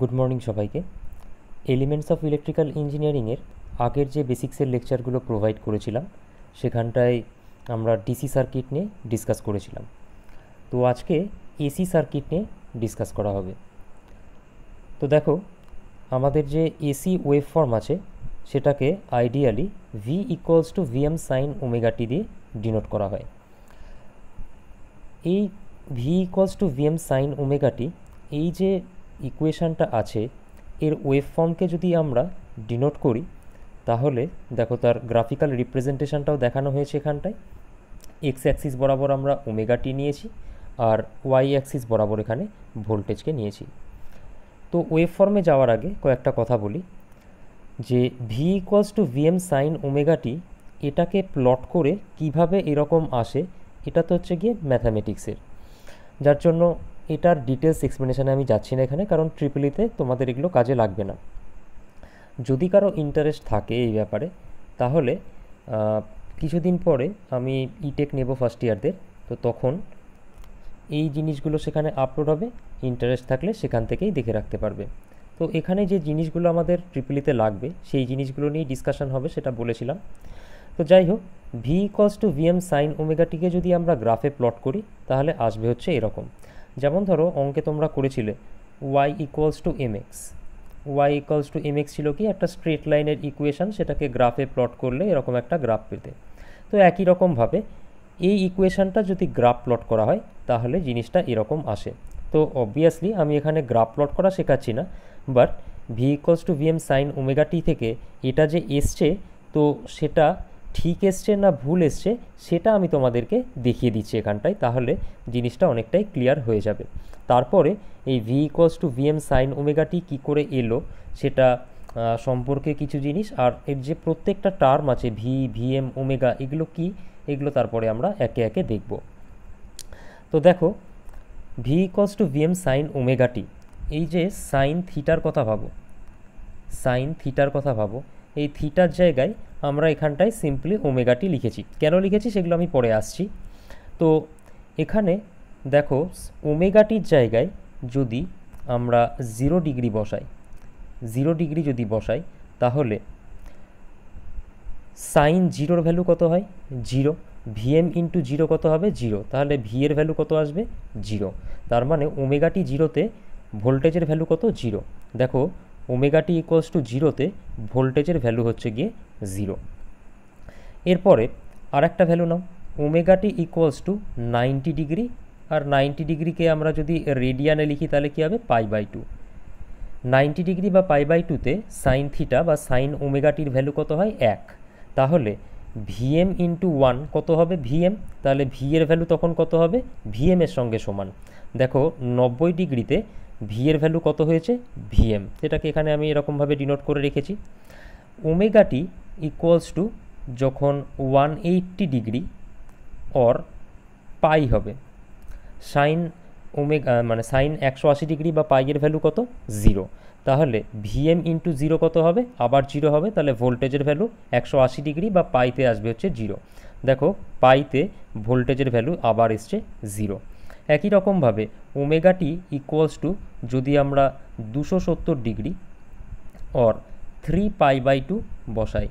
Good morning সবাইকে elements of electrical ইঞ্জিনিয়ারিংয়ের আগের যে বেসিক্সের লেকচারগুলো প্রোভাইড করেছিলাম সেখানটায় আমরা ডিসি সার্কিট নিয়ে ডিসকাস করেছিলাম তো আজকে এসি সার্কিট নিয়ে ডিসকাস করা হবে তো দেখো আমাদের যে এসি ওয়েভ ফর্ম আছে সেটাকে ideally V equals to VM sine omega t দিয়ে ডিনোট করা হয় এই V equals to VM sine omega t এই যে ইকুয়েশানটা আছে এর ওয়েভ ফর্মকে যদি আমরা ডিনোট করি তাহলে দেখো তার গ্রাফিক্যাল রিপ্রেজেন্টেশনটাও দেখানো হয়েছে এখানটায় এক্স অ্যাক্সিস বরাবর আমরা ওমেগাটি নিয়েছি আর ওয়াই অ্যাক্সিস বরাবর এখানে ভোল্টেজকে নিয়েছি তো ওয়েভ ফর্মে যাওয়ার আগে কয়েকটা কথা বলি যে V equals to VM sine omega t এটাকে প্লট করে কিভাবে এরকম আসে এটা তো হচ্ছে গিয়ে ম্যাথামেটিক্সের যার জন্য এটার ডিটেলস এক্সপ্লেনেশানে আমি যাচ্ছি না এখানে কারণ ট্রিপলিতে e তোমাদের এগুলো কাজে লাগবে না যদি কারো ইন্টারেস্ট থাকে এই ব্যাপারে তাহলে কিছুদিন পরে আমি ইটেক নেব ফার্স্ট ইয়ারদের তো তখন এই জিনিসগুলো সেখানে আপলোড হবে ইন্টারেস্ট থাকলে সেখান থেকেই দেখে রাখতে পারবে তো এখানে যে জিনিসগুলো আমাদের ট্রিপলিতে e লাগবে সেই জিনিসগুলো নিয়ে ডিসকাশন হবে সেটা বলেছিলাম তো যাই হোক V equals to VM sine ওমেগাটিকে যদি আমরা গ্রাফে প্লট করি তাহলে আসবে হচ্ছে এরকম যেমন ধরো অঙ্কে তোমরা করেছিলে Y equals to M X Y equals to M X ছিল কি একটা স্ট্রেট লাইনের ইকুয়েশান সেটাকে গ্রাফে প্লট করলে এরকম একটা গ্রাফ পেতে তো একই রকমভাবে এই ইকুয়েশানটা যদি গ্রাফ প্লট করা হয় তাহলে জিনিসটা এরকম আসে তো অবভিয়াসলি আমি এখানে গ্রাফ প্লট করা শেখাচ্ছি না but V equals to VM sine omega T থেকে এটা যে এসছে তো সেটা ঠিক এসছে না ভুল এসছে সেটা আমি তোমাদেরকে দেখিয়ে দিচ্ছি এখানটায় তাহলে জিনিসটা অনেকটাই ক্লিয়ার হয়ে যাবে তারপরে এই V equals to VM sine omega t কী করে এলো সেটা সম্পর্কে কিছু জিনিস আর এর যে প্রত্যেকটা টার্ম আছে ভি ভিএম ওমেগা এগুলো কি এগুলো তারপরে আমরা একে একে দেখব তো দেখো V equals to VM sine omega t এই যে সাইন থিটার কথা ভাবো সাইন থিটার কথা ভাবো এই থিটার জায়গায় আমরা এখানটায় সিম্পলি ওমেগাটি লিখেছি কেন লিখেছি সেগুলো আমি পরে আসছি তো এখানে দেখো ওমেগাটির জায়গায় যদি আমরা জিরো ডিগ্রি বসাই জিরো ডিগ্রি যদি বসাই তাহলে সাইন জিরোর ভ্যালু কত হয় জিরো ভিএম ইন্টু জিরো কত হবে জিরো তাহলে ভি এর ভ্যালু কত আসবে জিরো তার মানে ওমেগাটি জিরোতে ভোল্টেজের ভ্যালু কত জিরো দেখো ওমেগাটি ইকুয়ালস টু জিরোতে ভোল্টেজের ভ্যালু হচ্ছে গিয়ে জিরো এরপরে আর একটা ভ্যালু নাও omega t equals to ninety degree আর নাইনটি ডিগ্রিকে আমরা যদি রেডিয়ানে লিখি তাহলে কী হবে pi by two ninety degree বা পাই বাই টুতে সাইন থিটা বা সাইন ওমেগাটির ভ্যালু কত হয় এক তাহলে ভিএম ইন্টু ওয়ান কত হবে ভিএম তাহলে ভি এর ভ্যালু তখন কত হবে ভিএমের সঙ্গে সমান দেখো নব্বই ডিগ্রিতে ভি এর ভ্যালু কত হয়েছে ভিএম সেটাকে এখানে আমি এরকমভাবে ডিনোট করে রেখেছি ওমেগাটি ইকুয়ালস টু যখন one eighty degree or pi হবে সাইন ওমেগা মানে সাইন একশো আশি ডিগ্রি বা পাইয়ের ভ্যালু কত জিরো তাহলে ভিএম ইন্টু জিরো কত হবে আবার জিরো হবে তাহলে ভোল্টেজের ভ্যালু একশো আশি ডিগ্রি বা পাইতে আসবে হচ্ছে জিরো দেখো পাইতে ভোল্টেজের ভ্যালু আবার এসছে জিরো একই রকমভাবে ওমেগাটি ইকুয়ালস টু যদি আমরা দুশো সত্তর degree or three pi by two বসাই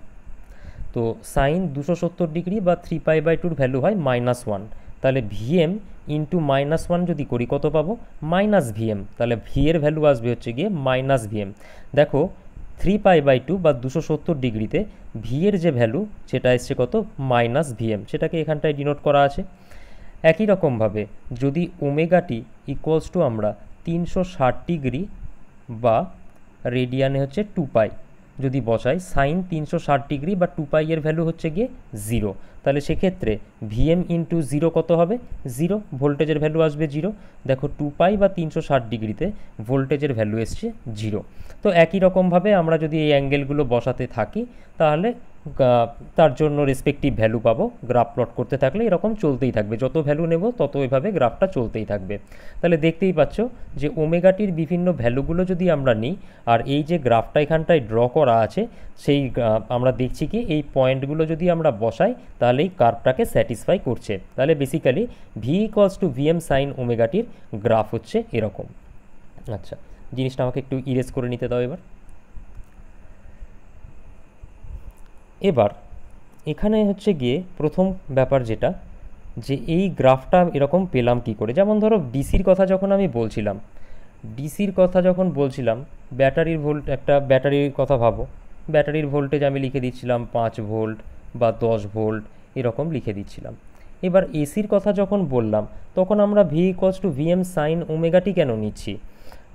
তো সাইন দুশো সত্তর ডিগ্রি বা থ্রি পাই বাই টুর ভ্যালু হয় মাইনাস ওয়ান তাহলে ভিএম ইন্টু মাইনাস ওয়ান যদি করি কত পাবো মাইনাস ভিএম তাহলে ভি এর ভ্যালু আসবে হচ্ছে গিয়ে মাইনাস ভিএম দেখো থ্রি পাই বাই টু বা দুশো সত্তর ডিগ্রিতে ভি এর যে ভ্যালু সেটা এসছে কত মাইনাস ভিএম সেটাকে এখানটায় ডিনোট করা আছে একই রকমভাবে যদি ওমেগাটি ইকুয়ালস টু আমরা তিনশো ষাট ডিগ্রি বা রেডিয়ানে হচ্ছে টু পাই যদি বসাই সাইন তিনশো ষাট ডিগ্রি বা টু পাই ভ্যালু হচ্ছে গিয়ে জিরো তাহলে সেক্ষেত্রে ভিএম ইন্টু জিরো কত হবে জিরো ভোল্টেজের ভ্যালু আসবে জিরো দেখো টু পাই বা তিনশো ষাট ডিগ্রিতে ভোল্টেজের ভ্যালু এসছে জিরো তো একই রকমভাবে আমরা যদি এই অ্যাঙ্গেলগুলো বসাতে থাকি তাহলে তার জন্য রেসপেক্টিভ ভ্যালু পাবো গ্রাফ প্লট করতে থাকলে এরকম চলতেই থাকবে যত ভ্যালু নেব তত এভাবে গ্রাফটা চলতেই থাকবে তাহলে দেখতেই পাচ্ছ যে ওমেগাটির বিভিন্ন ভ্যালুগুলো যদি আমরা নিই আর এই যে গ্রাফটা এখানটায় ড্র করা আছে সেই আমরা দেখছি কি এই পয়েন্টগুলো যদি আমরা বসাই তাহলে এই কার্ভটাকে স্যাটিসফাই করছে তাহলে basically V equals to VM sine ওমেগাটির গ্রাফ হচ্ছে এরকম আচ্ছা জিনিসটা আমাকে একটু ইরেজ করে নিতে দাও এবার এবার এখানে হচ্ছে গিয়ে প্রথম ব্যাপার যেটা যে এই গ্রাফটা এরকম পেলাম কি করে যেমন ধরো ডিসির কথা যখন আমি বলছিলাম ডিসির কথা যখন বলছিলাম ব্যাটারির ভোল্ট একটা ব্যাটারির কথা ভাবো ব্যাটারির ভোল্টেজ আমি লিখে দিচ্ছিলাম পাঁচ ভোল্ট বা দশ ভোল্ট এরকম লিখে দিচ্ছিলাম এবার এসির কথা যখন বললাম তখন আমরা V equals to VM sine omega t কেন নিচ্ছি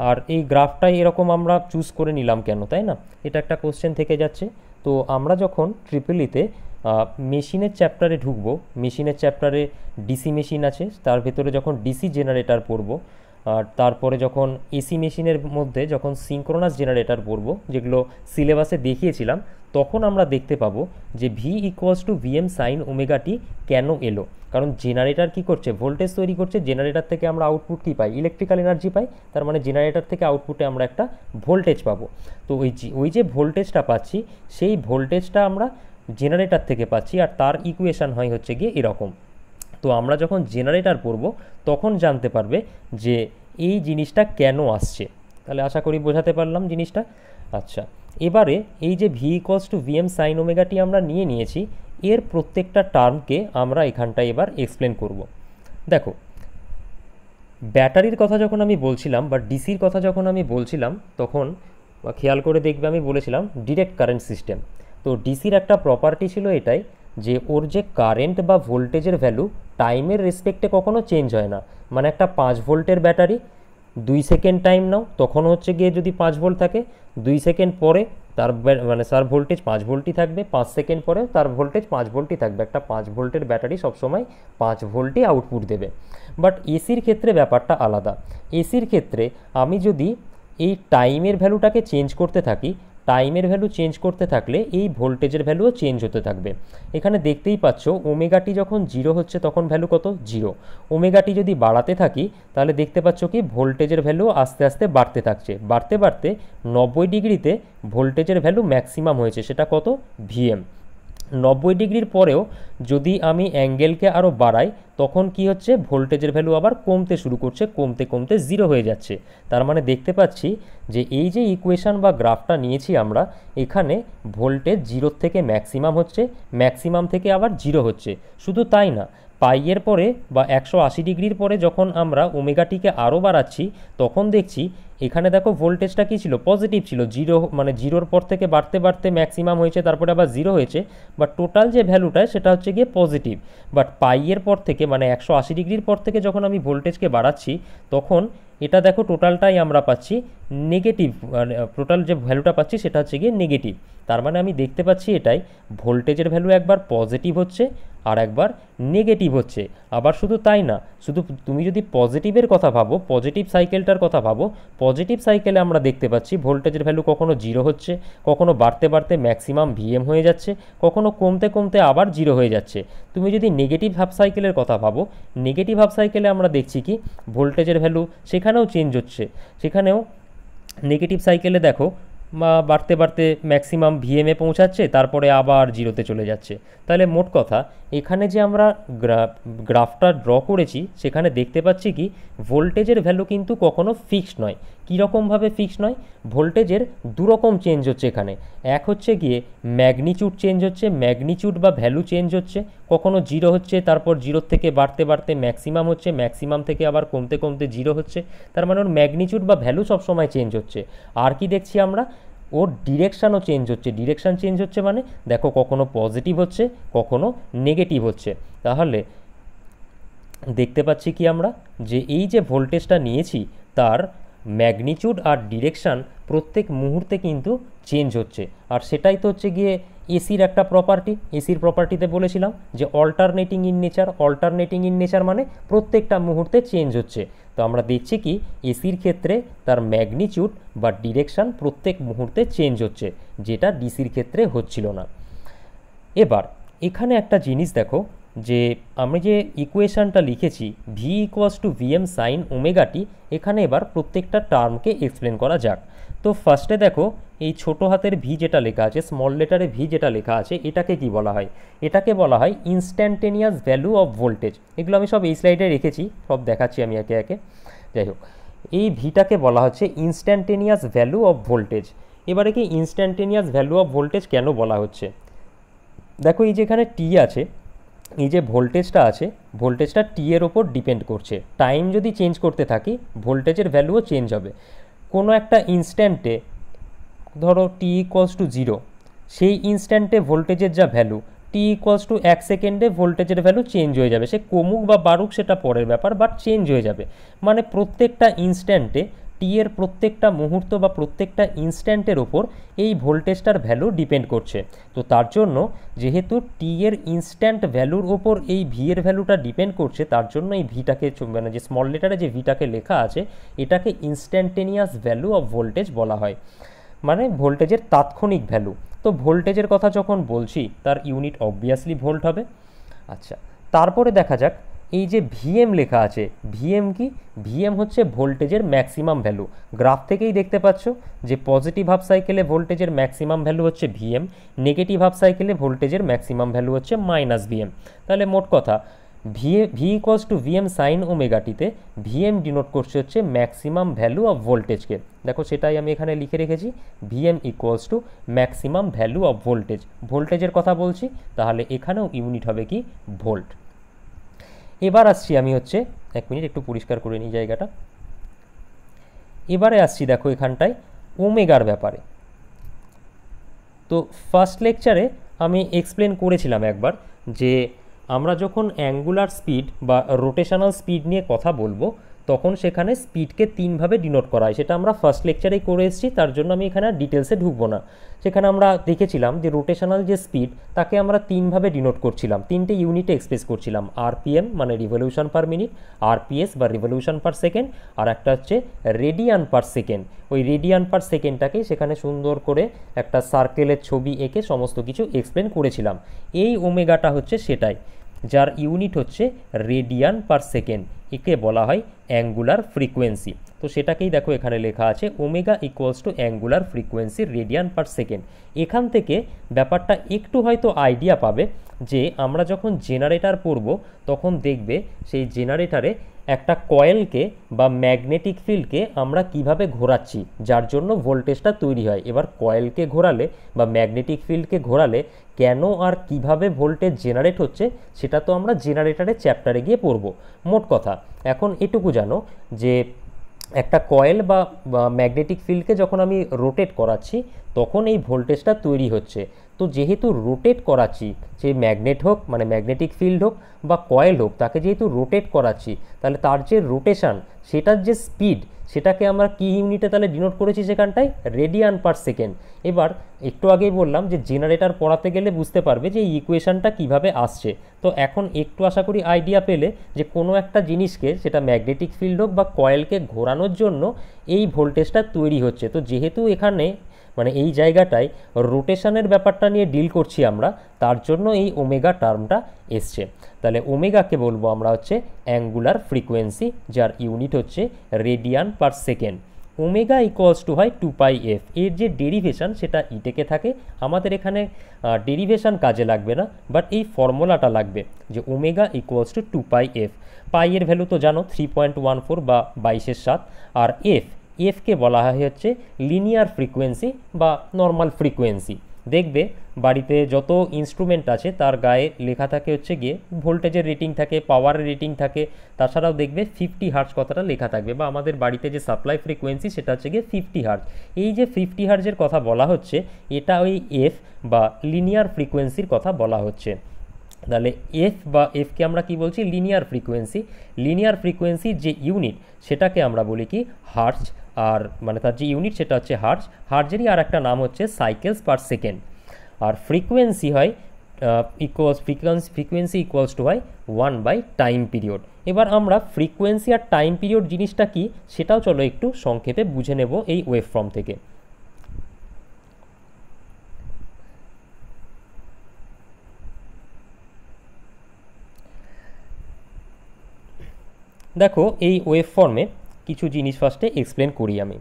আর এই গ্রাফটাই এরকম আমরা চুজ করে নিলাম কেন তাই না এটা একটা কোশ্চেন থেকে যাচ্ছে তো আমরা যখন ট্রিপলিতে e মেশিনের চ্যাপ্টারে ঢুকবো মেশিনের চ্যাপ্টারে ডিসি মেশিন আছে তার ভেতরে যখন ডিসি জেনারেটার পড়বো আর তারপরে যখন এসি মেশিনের মধ্যে যখন সিঙ্ক্রোনাস জেনারেটার পড়ব যেগুলো সিলেবাসে দেখিয়েছিলাম তখন আমরা দেখতে পাবো যে V equals to VM sine omega t কেন এলো কারণ জেনারেটার কি করছে ভোল্টেজ তৈরি করছে জেনারেটার থেকে আমরা আউটপুট কী পাই ইলেকট্রিক্যাল এনার্জি পাই তার মানে জেনারেটার থেকে আউটপুটে আমরা একটা ভোল্টেজ পাবো তো ওই ওই যে ভোল্টেজটা পাচ্ছি সেই ভোল্টেজটা আমরা জেনারেটার থেকে পাচ্ছি আর তার ইকুয়েশান হয় হচ্ছে গিয়ে এরকম তো আমরা যখন জেনারেটার পড়ব তখন জানতে পারবে যে এই জিনিসটা কেন আসছে তাহলে আশা করি বোঝাতে পারলাম জিনিসটা আচ্ছা এবারে এই যে V equals to VM sine omega t আমরা নিয়ে নিয়েছি এর প্রত্যেকটা টার্মকে আমরা এখানটায় এবার এক্সপ্লেন করব। দেখো ব্যাটারির কথা যখন আমি বলছিলাম বা ডিসির কথা যখন আমি বলছিলাম তখন খেয়াল করে দেখবে আমি বলেছিলাম ডিরেক্ট কারেন্ট সিস্টেম তো ডিসির একটা প্রপার্টি ছিল এটাই যে ওর যে কারেন্ট বা ভোল্টেজের ভ্যালু টাইমের রেসপেক্টে কখনো চেঞ্জ হয় না মানে একটা পাঁচ ভোল্টের ব্যাটারি দুই সেকেন্ড টাইম নাও তখন হচ্ছে গিয়ে যদি পাঁচ ভোল্ট থাকে দুই সেকেন্ড পরে তার মানে তার ভোল্টেজ পাঁচ ভোল্টই থাকবে পাঁচ সেকেন্ড পরে তার ভোল্টেজ পাঁচ ভোল্টই থাকবে একটা পাঁচ ভোল্টের ব্যাটারি সবসময় পাঁচ ভোল্টই আউটপুট দেবে বাট এসির ক্ষেত্রে ব্যাপারটা আলাদা এসির ক্ষেত্রে আমি যদি এই টাইমের ভ্যালুটাকে চেঞ্জ করতে থাকি টাইমের ভ্যালু চেঞ্জ করতে থাকলে এই ভোল্টেজের ভ্যালুও চেঞ্জ হতে থাকবে এখানে দেখতেই পাচ্ছ ওমেগাটি যখন জিরো হচ্ছে তখন ভ্যালু কত জিরো ওমেগাটি যদি বাড়াতে থাকি তাহলে দেখতে পাচ্ছ কি ভোল্টেজের ভ্যালু আস্তে আস্তে বাড়তে থাকছে বাড়তে বাড়তে নব্বই ডিগ্রিতে ভোল্টেজের ভ্যালু ম্যাক্সিমাম হয়েছে সেটা কত ভিএম নব্বই ডিগ্রির পরেও যদি আমি অ্যাঙ্গেলকে আরও বাড়াই তখন কি হচ্ছে ভোল্টেজের ভ্যালু আবার কমতে শুরু করছে কমতে কমতে জিরো হয়ে যাচ্ছে তার মানে দেখতে পাচ্ছি যে এই যে ইকুয়েশান বা গ্রাফটা নিয়েছি আমরা এখানে ভোল্টেজ জিরোর থেকে ম্যাক্সিমাম হচ্ছে ম্যাক্সিমাম থেকে আবার জিরো হচ্ছে শুধু তাই না পাইয়ের পরে বা একশো আশি ডিগ্রির পরে যখন আমরা ওমেগাটিকে আরও বাড়াচ্ছি তখন দেখছি এখানে দেখো ভোল্টেজটা কী ছিল পজিটিভ ছিল জিরো মানে জিরোর পর থেকে বাড়তে বাড়তে ম্যাক্সিমাম হয়েছে তারপরে আবার জিরো হয়েছে বা টোটাল যে ভ্যালুটা সেটা হচ্ছে গিয়ে পজিটিভ বাট পাইয়ের পর থেকে মানে একশো আশি ডিগ্রির পর থেকে যখন আমি ভোল্টেজকে বাড়াচ্ছি তখন এটা দেখো টোটালটাই আমরা পাচ্ছি নেগেটিভ মানে টোটাল যে ভ্যালুটা পাচ্ছি সেটা হচ্ছে গিয়ে নেগেটিভ তার মানে আমি দেখতে পাচ্ছি এটাই ভোল্টেজের ভ্যালু একবার পজিটিভ হচ্ছে আর একবার নেগেটিভ হচ্ছে আবার শুধু তাই না শুধু তুমি যদি পজিটিভের কথা ভাবো পজিটিভ সাইকেলটার কথা ভাবো পজিটিভ সাইকেলে আমরা দেখতে পাচ্ছি ভোল্টেজের ভ্যালু কখনো জিরো হচ্ছে কখনো বাড়তে বাড়তে ম্যাক্সিমাম ভিএম হয়ে যাচ্ছে কখনো কমতে কমতে আবার জিরো হয়ে যাচ্ছে তুমি যদি নেগেটিভ হাফ সাইকেলের কথা ভাবো নেগেটিভ হাফ সাইকেলে আমরা দেখছি কি ভোল্টেজের ভ্যালু সেখানেও চেঞ্জ হচ্ছে সেখানেও নেগেটিভ সাইকেলে দেখো বাড়তে বাড়তে ম্যাক্সিমাম ভিএমে পৌঁছাচ্ছে তারপরে আবার জিরোতে চলে যাচ্ছে তাহলে মোট কথা এখানে যে আমরা গ্রাফটা ড্র করেছি সেখানে দেখতে পাচ্ছি কি ভোল্টেজের ভ্যালু কিন্তু কখনো ফিক্সড নয় কীরকমভাবে ফিক্স নয় ভোল্টেজের দুরকম চেঞ্জ হচ্ছে এখানে এক হচ্ছে গিয়ে ম্যাগনিচিউড চেঞ্জ হচ্ছে ম্যাগনিচিউড বা ভ্যালু চেঞ্জ হচ্ছে কখনো জিরো হচ্ছে তারপর জিরোর থেকে বাড়তে বাড়তে ম্যাক্সিমাম হচ্ছে ম্যাক্সিমাম থেকে আবার কমতে কমতে জিরো হচ্ছে তার মানে ওর ম্যাগনিচিউড বা ভ্যালু সবসময় চেঞ্জ হচ্ছে আর কি দেখছি আমরা ওর ডিরেকশানও চেঞ্জ হচ্ছে ডিরেকশান চেঞ্জ হচ্ছে মানে দেখো কখনো পজিটিভ হচ্ছে কখনো নেগেটিভ হচ্ছে তাহলে দেখতে পাচ্ছি কি আমরা যে এই যে ভোল্টেজটা নিয়েছি তার ম্যাগনিচিউড আর ডিরেকশান প্রত্যেক মুহূর্তে কিন্তু চেঞ্জ হচ্ছে আর সেটাই তো হচ্ছে গিয়ে এসির একটা প্রপার্টি এসির প্রপার্টিতে বলেছিলাম যে alternating in nature alternating in nature মানে প্রত্যেকটা মুহূর্তে চেঞ্জ হচ্ছে তো আমরা দেখছি কি এসির ক্ষেত্রে তার ম্যাগনিচিউড বা ডিরেকশান প্রত্যেক মুহূর্তে চেঞ্জ হচ্ছে যেটা ডিসির ক্ষেত্রে হচ্ছিল না এবার এখানে একটা জিনিস দেখো যে আমি যে ইকুয়েশানটা লিখেছি V equals to V M sine omega t এখানে এবার প্রত্যেকটা টার্মকে এক্সপ্লেন করা যাক তো ফার্স্টে দেখো এই ছোট হাতের ভি যেটা লেখা আছে স্মল লেটারে ভি যেটা লেখা আছে এটাকে কি বলা হয় এটাকে বলা হয় ইনস্ট্যান্টেনিয়াস ভ্যালু অফ ভোল্টেজ এগুলো আমি সব এই স্লাইডে রেখেছি সব দেখাচ্ছি আমি একে একে যাই হোক এই ভিটাকে বলা হচ্ছে ইনস্ট্যান্টেনিয়াস ভ্যালু অফ ভোল্টেজ এবারে কি ইনস্ট্যান্টেনিয়াস ভ্যালু অফ ভোল্টেজ কেন বলা হচ্ছে দেখো এই যেখানে টি আছে এই যে ভোল্টেজটা আছে ভোল্টেজটা টি এর ওপর ডিপেন্ড করছে টাইম যদি চেঞ্জ করতে থাকি ভোল্টেজের ভ্যালুও চেঞ্জ হবে কোনো একটা ইনস্ট্যান্টে ধরো টি ইকোয়ালস টু জিরো সেই ইনস্ট্যান্টে ভোল্টেজের যা ভ্যালু টি ইকোয়ালস টু এক সেকেন্ডে ভোল্টেজের ভ্যালু চেঞ্জ হয়ে যাবে সে কমুক বা বাড়ুক সেটা পরের ব্যাপার বাট চেঞ্জ হয়ে যাবে মানে প্রত্যেকটা ইনস্ট্যান্টে টি এর প্রত্যেকটা মুহূর্ত বা প্রত্যেকটা ইনস্ট্যান্টের ওপর এই ভোল্টেজটার ভ্যালু ডিপেন্ড করছে তো তার জন্য যেহেতু টি এর ইনস্ট্যান্ট ভ্যালুর ওপর এই ভিয়ের ভ্যালুটা ডিপেন্ড করছে তার জন্য এই ভিটাকে মানে যে স্মল লেটারে যে ভিটাকে লেখা আছে এটাকে ইনস্ট্যান্টেনিয়াস ভ্যালু অফ ভোল্টেজ বলা হয় মানে ভোল্টেজের তাৎক্ষণিক ভ্যালু তো ভোল্টেজের কথা যখন বলছি তার ইউনিট অবভিয়াসলি ভোল্ট হবে আচ্ছা তারপরে দেখা যাক এই যে ভিএম লেখা আছে ভিএম কি ভিএম হচ্ছে ভোল্টেজের ম্যাক্সিমাম ভ্যালু গ্রাফ থেকেই দেখতে পাচ্ছ যে পজিটিভ হাফ সাইকেলে ভোল্টেজের ম্যাক্সিমাম ভ্যালু হচ্ছে ভিএম নেগেটিভ হাফ সাইকেলে ভোল্টেজের ম্যাক্সিমাম ভ্যালু হচ্ছে মাইনাস ভিএম তাহলে মোট কথা V V equals to VM sine ওমেগাটিতে ভিএম ডিনোট করছে হচ্ছে ম্যাক্সিমাম ভ্যালু অফ ভোল্টেজকে দেখো সেটাই আমি এখানে লিখে রেখেছি VM equals to maximum value of voltage ভোল্টেজের কথা বলছি তাহলে এখানেও ইউনিট হবে কি ভোল্ট এবার আসছি আমি হচ্ছে এক মিনিট একটু পরিষ্কার করে নিই জায়গাটা এবারে আসছি দেখো এখানটায় ওমেগার ব্যাপারে তো ফার্স্ট লেকচারে আমি এক্সপ্লেন করেছিলাম একবার যে আমরা যখন অ্যাঙ্গুলার স্পিড বা রোটেশনাল স্পিড নিয়ে কথা বলবো তখন সেখানে স্পিডকে তিনভাবে ডিনোট করায় সেটা আমরা ফার্স্ট লেকচারেই করে এসেছি তার জন্য আমি এখানে আর ডিটেলসে ঢুকবো না সেখানে আমরা দেখেছিলাম যে রোটেশনাল যে স্পিড তাকে আমরা তিনভাবে ডিনোট করছিলাম তিনটে ইউনিটে এক্সপ্রেস করছিলাম আরপিএম মানে রিভলিউশন পার মিনিট আরপিএস বা রিভলিউশন পার সেকেন্ড আর একটা হচ্ছে রেডিয়ান পার সেকেন্ড ওই রেডিয়ান পার সেকেন্ডটাকে সেখানে সুন্দর করে একটা সার্কেলের ছবি এঁকে সমস্ত কিছু এক্সপ্লেন করেছিলাম এই ওমেগাটা হচ্ছে সেটাই যার ইউনিট হচ্ছে রেডিয়ান পার সেকেন্ড একে বলা হয় অ্যাঙ্গুলার ফ্রিকোয়েন্সি তো সেটাকেই দেখো এখানে লেখা আছে omega equals to angular frequency radian per second এখান থেকে ব্যাপারটা একটু হয়তো আইডিয়া পাবে যে আমরা যখন জেনারেটার পড়ব তখন দেখবে সেই জেনারেটারে একটা কয়েলকে বা ম্যাগনেটিক ফিল্ডকে আমরা কিভাবে ঘোরাচ্ছি যার জন্য ভোল্টেজটা তৈরি হয় এবার কয়েলকে ঘোরালে বা ম্যাগনেটিক ফিল্ডকে ঘোরালে কেন আর কিভাবে ভোল্টেজ জেনারেট হচ্ছে সেটা তো আমরা জেনারেটারের চ্যাপ্টারে গিয়ে পড়ব মোট কথা এখন এটুকু জানো যে একটা কয়েল বা ম্যাগনেটিক ফিল্ডকে যখন আমি রোটেট করাচ্ছি তখন এই ভোল্টেজটা তৈরি হচ্ছে তো যেহেতু রোটেট করাচ্ছি যে ম্যাগনেট হোক মানে ম্যাগনেটিক ফিল্ড হোক বা কয়েল হোক তাকে যেহেতু রোটেট করাচ্ছি তাহলে তার যে রোটেশান সেটার যে স্পিড সেটাকে আমরা কি ইউনিটে তাহলে ডিনোট করেছি সেখানটায় রেডিয়ান পার সেকেন্ড এবার একটু আগেই বললাম যে জেনারেটার পড়াতে গেলে বুঝতে পারবে যে এই ইকুয়েশানটা কীভাবে আসছে তো এখন একটু আশা করি আইডিয়া পেলে যে কোনো একটা জিনিসকে সেটা ম্যাগনেটিক ফিল্ড হোক বা কয়েলকে ঘোরানোর জন্য এই ভোল্টেজটা তৈরি হচ্ছে তো যেহেতু এখানে মানে এই জায়গাটায় রোটেশানের ব্যাপারটা নিয়ে ডিল করছি আমরা তার জন্য এই ওমেগা টার্মটা এসছে তাহলে ওমেগাকে বলবো আমরা হচ্ছে অ্যাঙ্গুলার ফ্রিকোয়েন্সি যার ইউনিট হচ্ছে radian per second omega equals to হয় টু পাই এফ এর যে ডেরিভেশান সেটা ইটেকে e থাকে আমাদের এখানে ডেরিভেশান কাজে লাগবে না বাট এই ফর্মুলাটা লাগবে যে omega equals to two pi F pi এর ভ্যালু তো জানো থ্রি পয়েন্ট ওয়ান ফোর বা বাইশের সাত আর এফ এফকে বলা হয় হচ্ছে লিনিয়ার ফ্রিকোয়েন্সি বা নর্মাল ফ্রিকোয়েন্সি দেখবে বাড়িতে যত ইনস্ট্রুমেন্ট আছে তার গায়ে লেখা থাকে হচ্ছে গিয়ে ভোল্টেজের রেটিং থাকে পাওয়ারের রেটিং থাকে তাছাড়াও দেখবে ফিফটি হার্জ কথাটা লেখা থাকবে বা আমাদের বাড়িতে যে সাপ্লাই ফ্রিকোয়েন্সি সেটা হচ্ছে গিয়ে ফিফটি হার্জ এই যে ফিফটি হার্জের কথা বলা হচ্ছে এটা ওই এফ বা লিনিয়ার ফ্রিকোয়েন্সির কথা বলা হচ্ছে তাহলে এফ বা এফকে আমরা কি বলছি লিনিয়ার ফ্রিকোয়েন্সি লিনিয়ার ফ্রিকোয়েন্সি যে ইউনিট সেটাকে আমরা বলি কি হার্জ আর মানে তার যে ইউনিট সেটা হচ্ছে হার্জ হার্জেরই আর একটা নাম হচ্ছে সাইকেলস পার সেকেন্ড আর ফ্রিকোয়েন্সি হয় equals frequency frequency equals to হয় ওয়ান বাই টাইম পিরিয়ড এবার আমরা ফ্রিকোয়েন্সি আর টাইম পিরিয়ড জিনিসটা কি সেটাও চলো একটু সংক্ষেপে বুঝে নেব এই ওয়েব ফর্ম থেকে দেখো এই ওয়েব ফর্মে কিছু জিনিস ফার্স্টে এক্সপ্লেন করি আমি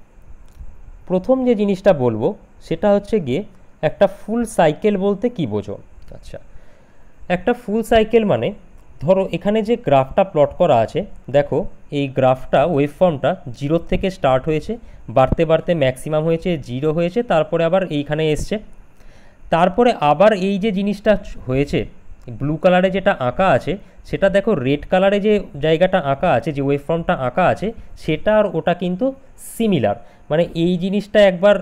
প্রথম যে জিনিসটা বলবো সেটা হচ্ছে গিয়ে একটা ফুল সাইকেল বলতে কি বোঝো আচ্ছা একটা ফুল সাইকেল মানে ধরো এখানে যে গ্রাফটা প্লট করা আছে দেখো এই গ্রাফটা ওয়েভ ফর্মটা জিরো থেকে স্টার্ট হয়েছে বাড়তে বাড়তে ম্যাক্সিমাম হয়েছে জিরো হয়েছে তারপরে আবার এইখানে এসছে তারপরে আবার এই যে জিনিসটা হয়েছে ব্লু কালারে যেটা আঁকা আছে সেটা দেখো রেড কালারে যে জায়গাটা আঁকা আছে যে ওয়েব ফর্মটা আঁকা আছে সেটা আর ওটা কিন্তু সিমিলার মানে এই জিনিসটা একবার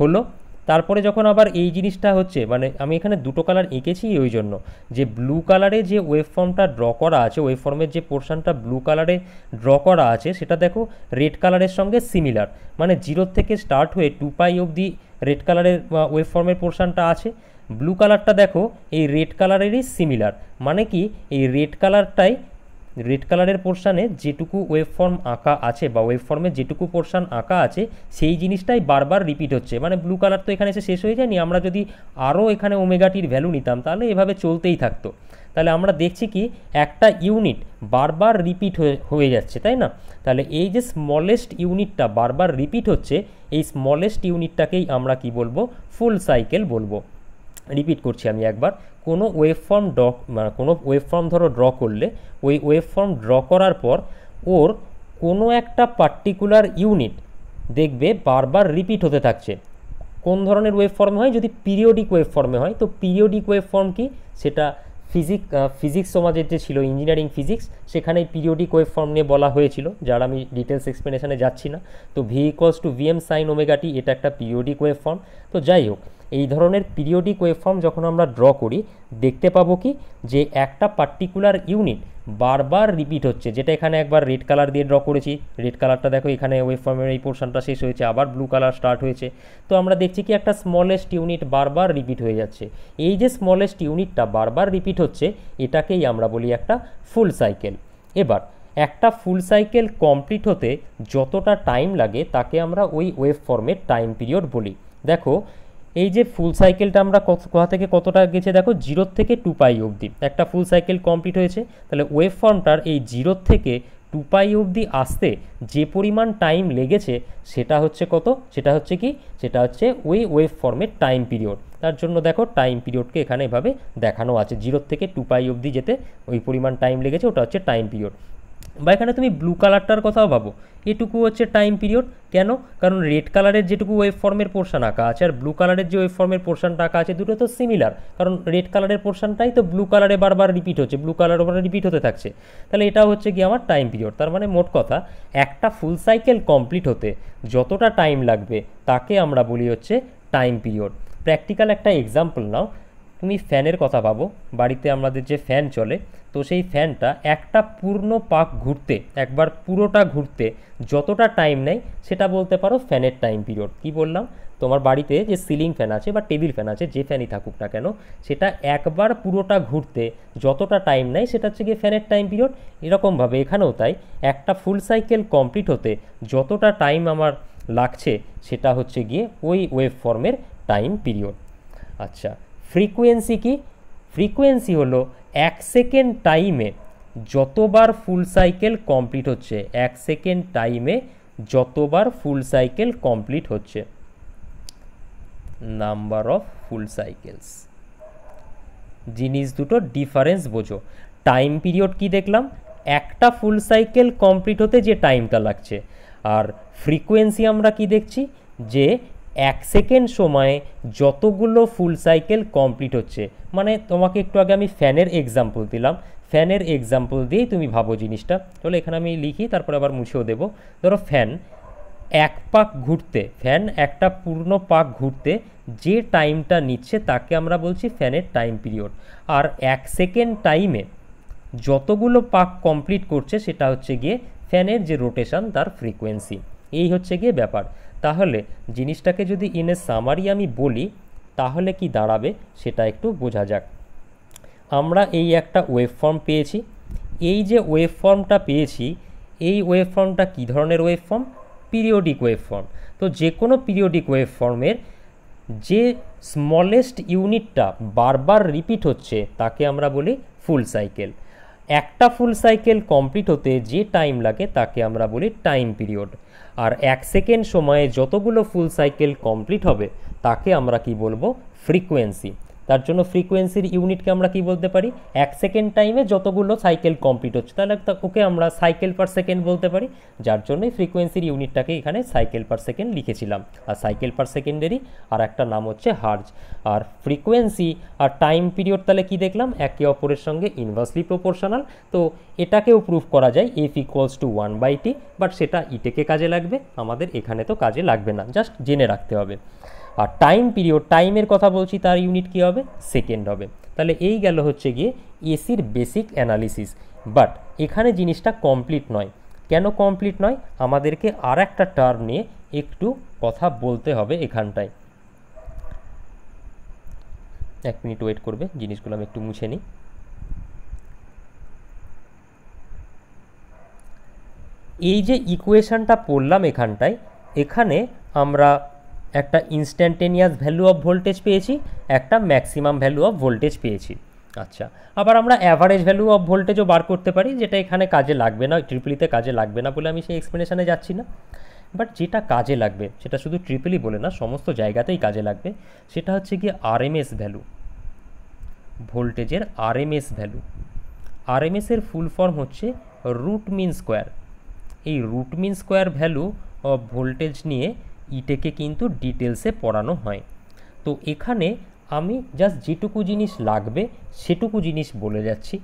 হলো তারপরে যখন আবার এই জিনিসটা হচ্ছে মানে আমি এখানে দুটো কালার এঁকেছি ওই জন্য যে ব্লু কালারে যে ওয়েব ফর্মটা ড্র করা আছে ওয়েব ফর্মের যে পোর্শনটা ব্লু কালারে ড্র করা আছে সেটা দেখো রেড কালারের সঙ্গে সিমিলার মানে জিরো থেকে স্টার্ট হয়ে টু পাই অবধি রেড কালারের ওয়েব ফর্মের পোর্শনটা আছে ব্লু কালারটা দেখো এই রেড কালারেরই সিমিলার মানে কি এই রেড কালারটাই রেড কালারের পোর্শানে যেটুকু ওয়েবফর্ম আঁকা আছে বা ওয়েবফর্মে যেটুকু পোর্শান আঁকা আছে সেই জিনিসটাই বারবার রিপিট হচ্ছে মানে ব্লু কালার তো এখানে এসে শেষ হয়ে যায়নি আমরা যদি আরও এখানে ওমেগাটির ভ্যালু নিতাম তাহলে এভাবে চলতেই থাকতো তাহলে আমরা দেখছি কি একটা ইউনিট বারবার রিপিট হয়ে যাচ্ছে তাই না তাহলে এই যে স্মলেস্ট ইউনিটটা বারবার রিপিট হচ্ছে এই স্মলেস্ট ইউনিটটাকেই আমরা কি বলবো ফুল সাইকেল বলবো রিপিট করছি আমি একবার কোনো ওয়েবফর্ম ড মানে কোনো ওয়েবফর্ম ধরো ড্র করলে ওই ওয়েবফর্ম ড্র করার পর ওর কোনো একটা পার্টিকুলার ইউনিট দেখবে বারবার রিপিট হতে থাকছে কোন ধরনের ওয়েবফর্ম হয় যদি পিরিয়ডিক ওয়েবফর্মে হয় তো পিরিয়ডিক ওয়েবফর্ম কি সেটা ফিজিক ফিজিক্স সমাজের যে ছিল ইঞ্জিনিয়ারিং ফিজিক্স সেখানে পিরিয়ডিক ওয়েবফর্ম নিয়ে বলা হয়েছিল যার আমি ডিটেলস এক্সপ্লেনেশানে যাচ্ছি না তো V equals to VM sine omega t এটা একটা পিরিয়ডিক ওয়েবফর্ম তো যাই হোক এই ধরনের পিরিয়ডিক ফর্ম যখন আমরা ড্র করি দেখতে পাবো কি যে একটা পার্টিকুলার ইউনিট বারবার রিপিট হচ্ছে যেটা এখানে একবার রেড কালার দিয়ে ড্র করেছি রেড কালারটা দেখো এখানে ফর্মের এই পোর্শনটা শেষ হয়েছে আবার ব্লু কালার স্টার্ট হয়েছে তো আমরা দেখছি কি একটা স্মলেস্ট ইউনিট বারবার রিপিট হয়ে যাচ্ছে এই যে স্মলেস্ট ইউনিটটা বারবার রিপিট হচ্ছে এটাকেই আমরা বলি একটা ফুল সাইকেল এবার একটা ফুল সাইকেল কমপ্লিট হতে যতটা টাইম লাগে তাকে আমরা ওই ওয়েভ ফর্মের টাইম পিরিয়ড বলি দেখো এই যে ফুল সাইকেলটা আমরা কোথা থেকে কতটা গেছে দেখো জিরোর থেকে টু পাই অবধি একটা ফুল সাইকেল কমপ্লিট হয়েছে তাহলে ওয়েব ফর্মটার এই জিরোর থেকে টু পাই অবধি আসতে যে পরিমাণ টাইম লেগেছে সেটা হচ্ছে কত সেটা হচ্ছে কি সেটা হচ্ছে ওই ওয়েব ফর্মের টাইম পিরিয়ড তার জন্য দেখো টাইম পিরিয়ডকে এখানে এভাবে দেখানো আছে জিরোর থেকে টু পাই অবধি যেতে ওই পরিমাণ টাইম লেগেছে ওটা হচ্ছে টাইম পিরিয়ড বা এখানে তুমি ব্লু কালারটার কথাও ভাবো এটুকু হচ্ছে টাইম পিরিয়ড কেন কারণ রেড কালারের যেটুকু ওয়েব ফর্মের পোর্শন আঁকা আছে আর ব্লু কালারের যে ওয়েব ফর্মের পোর্শনটা আঁকা আছে দুটো তো সিমিলার কারণ রেড কালারের পোর্শনটাই তো ব্লু কালারে বারবার রিপিট হচ্ছে ব্লু কালার ওপরে রিপিট হতে থাকছে তাহলে এটা হচ্ছে কি আমার টাইম পিরিয়ড তার মানে মোট কথা একটা ফুল সাইকেল কমপ্লিট হতে যতটা টাইম লাগবে তাকে আমরা বলি হচ্ছে টাইম পিরিয়ড প্র্যাকটিক্যাল একটা এক্সাম্পল নাও তুমি ফ্যানের কথা ভাবো বাড়িতে আমাদের যে ফ্যান চলে তো সেই ফ্যানটা একটা পূর্ণ পাক ঘুরতে একবার পুরোটা ঘুরতে যতটা টাইম নেয় সেটা বলতে পারো ফ্যানের টাইম পিরিয়ড কি বললাম তোমার বাড়িতে যে সিলিং ফ্যান আছে বা টেবিল ফ্যান আছে যে ফ্যানই থাকুক না কেন সেটা একবার পুরোটা ঘুরতে যতটা টাইম নেয় সেটা হচ্ছে গিয়ে ফ্যানের টাইম পিরিয়ড এরকমভাবে এখানেও তাই একটা ফুল সাইকেল কমপ্লিট হতে যতটা টাইম আমার লাগছে সেটা হচ্ছে গিয়ে ওই ওয়েব ফর্মের টাইম পিরিয়ড আচ্ছা ফ্রিকুয়েন্সি কি ফ্রিকুয়েন্সি হলো এক সেকেন্ড টাইমে যতবার ফুল সাইকেল কমপ্লিট হচ্ছে এক সেকেন্ড টাইমে যতবার ফুল সাইকেল কমপ্লিট হচ্ছে নাম্বার অফ ফুল সাইকেলস জিনিস দুটো ডিফারেন্স বোঝো টাইম পিরিয়ড কি দেখলাম একটা ফুল সাইকেল কমপ্লিট হতে যে টাইমটা লাগছে আর ফ্রিকোয়েন্সি আমরা কি দেখছি যে এক সেকেন্ড সময়ে যতগুলো ফুল সাইকেল কমপ্লিট হচ্ছে মানে তোমাকে একটু আগে আমি ফ্যানের এক্সাম্পল দিলাম ফ্যানের এক্সাম্পল দিয়েই তুমি ভাবো জিনিসটা চলো এখানে আমি লিখি তারপরে আবার মুছেও দেবো ধরো ফ্যান এক পাক ঘুরতে ফ্যান একটা পূর্ণ পাক ঘুরতে যে টাইমটা নিচ্ছে তাকে আমরা বলছি ফ্যানের টাইম পিরিয়ড আর এক সেকেন্ড টাইমে যতগুলো পাক কমপ্লিট করছে সেটা হচ্ছে গিয়ে ফ্যানের যে রোটেশন তার ফ্রিকোয়েন্সি এই হচ্ছে গিয়ে ব্যাপার তাহলে জিনিসটাকে যদি ইনে সামারি আমি বলি তাহলে কি দাঁড়াবে সেটা একটু বোঝা যাক আমরা এই একটা ওয়েব ফর্ম পেয়েছি এই যে ওয়েব ফর্মটা পেয়েছি এই ওয়েব ফর্মটা কী ধরনের wave form periodic wave form তো যে কোনো পিরিয়ডিক ওয়েব ফর্মের যে স্মলেস্ট ইউনিটটা বারবার রিপিট হচ্ছে তাকে আমরা বলি ফুল সাইকেল একটা ফুল সাইকেল কমপ্লিট হতে যে টাইম লাগে তাকে আমরা বলি টাইম পিরিয়ড আর এক সেকেন্ড সময়ে যতগুলো ফুল সাইকেল কমপ্লিট হবে তাকে আমরা কি বলবো ফ্রিকোয়েন্সি তার জন্য ফ্রিকোয়েন্সির ইউনিটকে আমরা কি বলতে পারি এক সেকেন্ড টাইমে যতগুলো সাইকেল কমপ্লিট হচ্ছে তাহলে ওকে আমরা সাইকেল পার সেকেন্ড বলতে পারি যার জন্যই ফ্রিকোয়েন্সির ইউনিটটাকে এখানে সাইকেল পার সেকেন্ড লিখেছিলাম আর সাইকেল পার সেকেন্ডেরই আর একটা নাম হচ্ছে হার্জ আর ফ্রিকোয়েন্সি আর টাইম পিরিয়ড তাহলে কি দেখলাম একে অপরের সঙ্গে ইনভার্সলি প্রপোর্শনাল তো এটাকেও প্রুফ করা যায় F equals to one by T but সেটা ইটেকে কাজে লাগবে আমাদের এখানে তো কাজে লাগবে না জাস্ট জেনে রাখতে হবে আর টাইম পিরিয়ড টাইমের কথা বলছি তার ইউনিট কী হবে সেকেন্ড হবে তাহলে এই গেল হচ্ছে গিয়ে এসির বেসিক অ্যানালিসিস বাট এখানে জিনিসটা কমপ্লিট নয় কেন কমপ্লিট নয় আমাদেরকে আর একটা টার্ম নিয়ে একটু কথা বলতে হবে এখানটায় এক মিনিট ওয়েট করবে জিনিসগুলো আমি একটু মুছে নিই এই যে ইকুয়েশানটা পড়লাম এখানটায় এখানে আমরা একটা ইনস্ট্যান্টেনিয়াস ভ্যালু অফ ভোল্টেজ পেয়েছি একটা ম্যাক্সিমাম ভ্যালু অফ ভোল্টেজ পেয়েছি আচ্ছা আবার আমরা অ্যাভারেজ ভ্যালু অফ ভোল্টেজও বার করতে পারি যেটা এখানে কাজে লাগবে না ট্রিপলিতে e কাজে লাগবে না বলে আমি সেই এক্সপ্লেনেশানে যাচ্ছি না বাট যেটা কাজে লাগবে সেটা শুধু ট্রিপলই e বলে না সমস্ত জায়গাতেই কাজে লাগবে সেটা হচ্ছে গিয়ে আরএমএস ভ্যালু ভোল্টেজের আরএমএস ভ্যালু আরএমএসের ফুল ফর্ম হচ্ছে রুট মিন স্কোয়ার এই root mean square value of voltage নিয়ে ইটেকে কিন্তু ডিটেলসে পড়ানো হয় তো এখানে আমি জাস্ট যেটুকু জিনিস লাগবে সেটুকু জিনিস বলে যাচ্ছি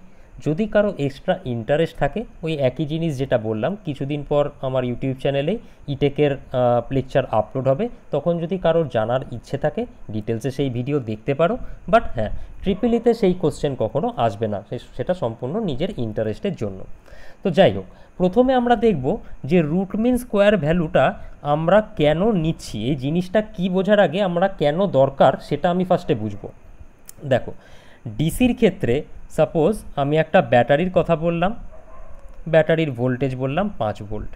যদি কারো এক্সট্রা ইন্টারেস্ট থাকে ওই একই জিনিস যেটা বললাম কিছুদিন পর আমার ইউটিউব চ্যানেলে ইটেকের লেকচার আপলোড হবে তখন যদি কারোর জানার ইচ্ছে থাকে ডিটেলসে সেই ভিডিও দেখতে পারো বাট হ্যাঁ ট্রিপিলিতে e সেই কোশ্চেন কখনো আসবে না সেটা সম্পূর্ণ নিজের ইন্টারেস্টের জন্য তো যাই হোক প্রথমে আমরা দেখব যে রুট মিন স্কোয়ার ভ্যালুটা আমরা কেন নিচ্ছি এই জিনিসটা কি বোঝার আগে আমরা কেন দরকার সেটা আমি ফার্স্টে বুঝবো দেখো ডিসির ক্ষেত্রে সাপোজ আমি একটা ব্যাটারির কথা বললাম ব্যাটারির ভোল্টেজ বললাম পাঁচ ভোল্ট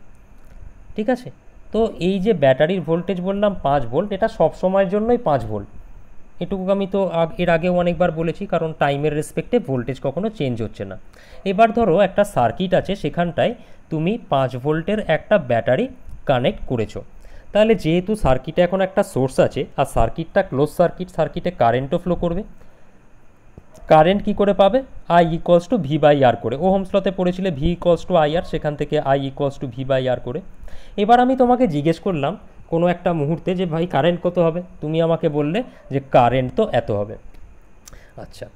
ঠিক আছে তো এই যে ব্যাটারির ভোল্টেজ বললাম পাঁচ ভোল্ট এটা সব সময়ের জন্যই পাঁচ ভোল্ট এটুকু আমি তো এর আগেও অনেকবার বলেছি কারণ টাইমের রেসপেক্টে ভোল্টেজ কখনো চেঞ্জ হচ্ছে না এবার ধরো একটা সার্কিট আছে সেখানটায় তুমি পাঁচ ভোল্টের একটা ব্যাটারি কানেক্ট করেছো তাহলে যেহেতু সার্কিটে এখন একটা সোর্স আছে আর সার্কিটটা ক্লোজ সার্কিট সার্কিটে কারেন্টও ফ্লো করবে কারেন্ট কি করে পাবে I equals to V by R করে ও লতে পড়েছিলে V equals to I R সেখান থেকে I equals to V by R করে এবার আমি তোমাকে জিজ্ঞেস করলাম কোনো একটা মুহূর্তে যে ভাই কারেন্ট কত হবে তুমি আমাকে বললে যে কারেন্ট তো এত হবে আচ্ছা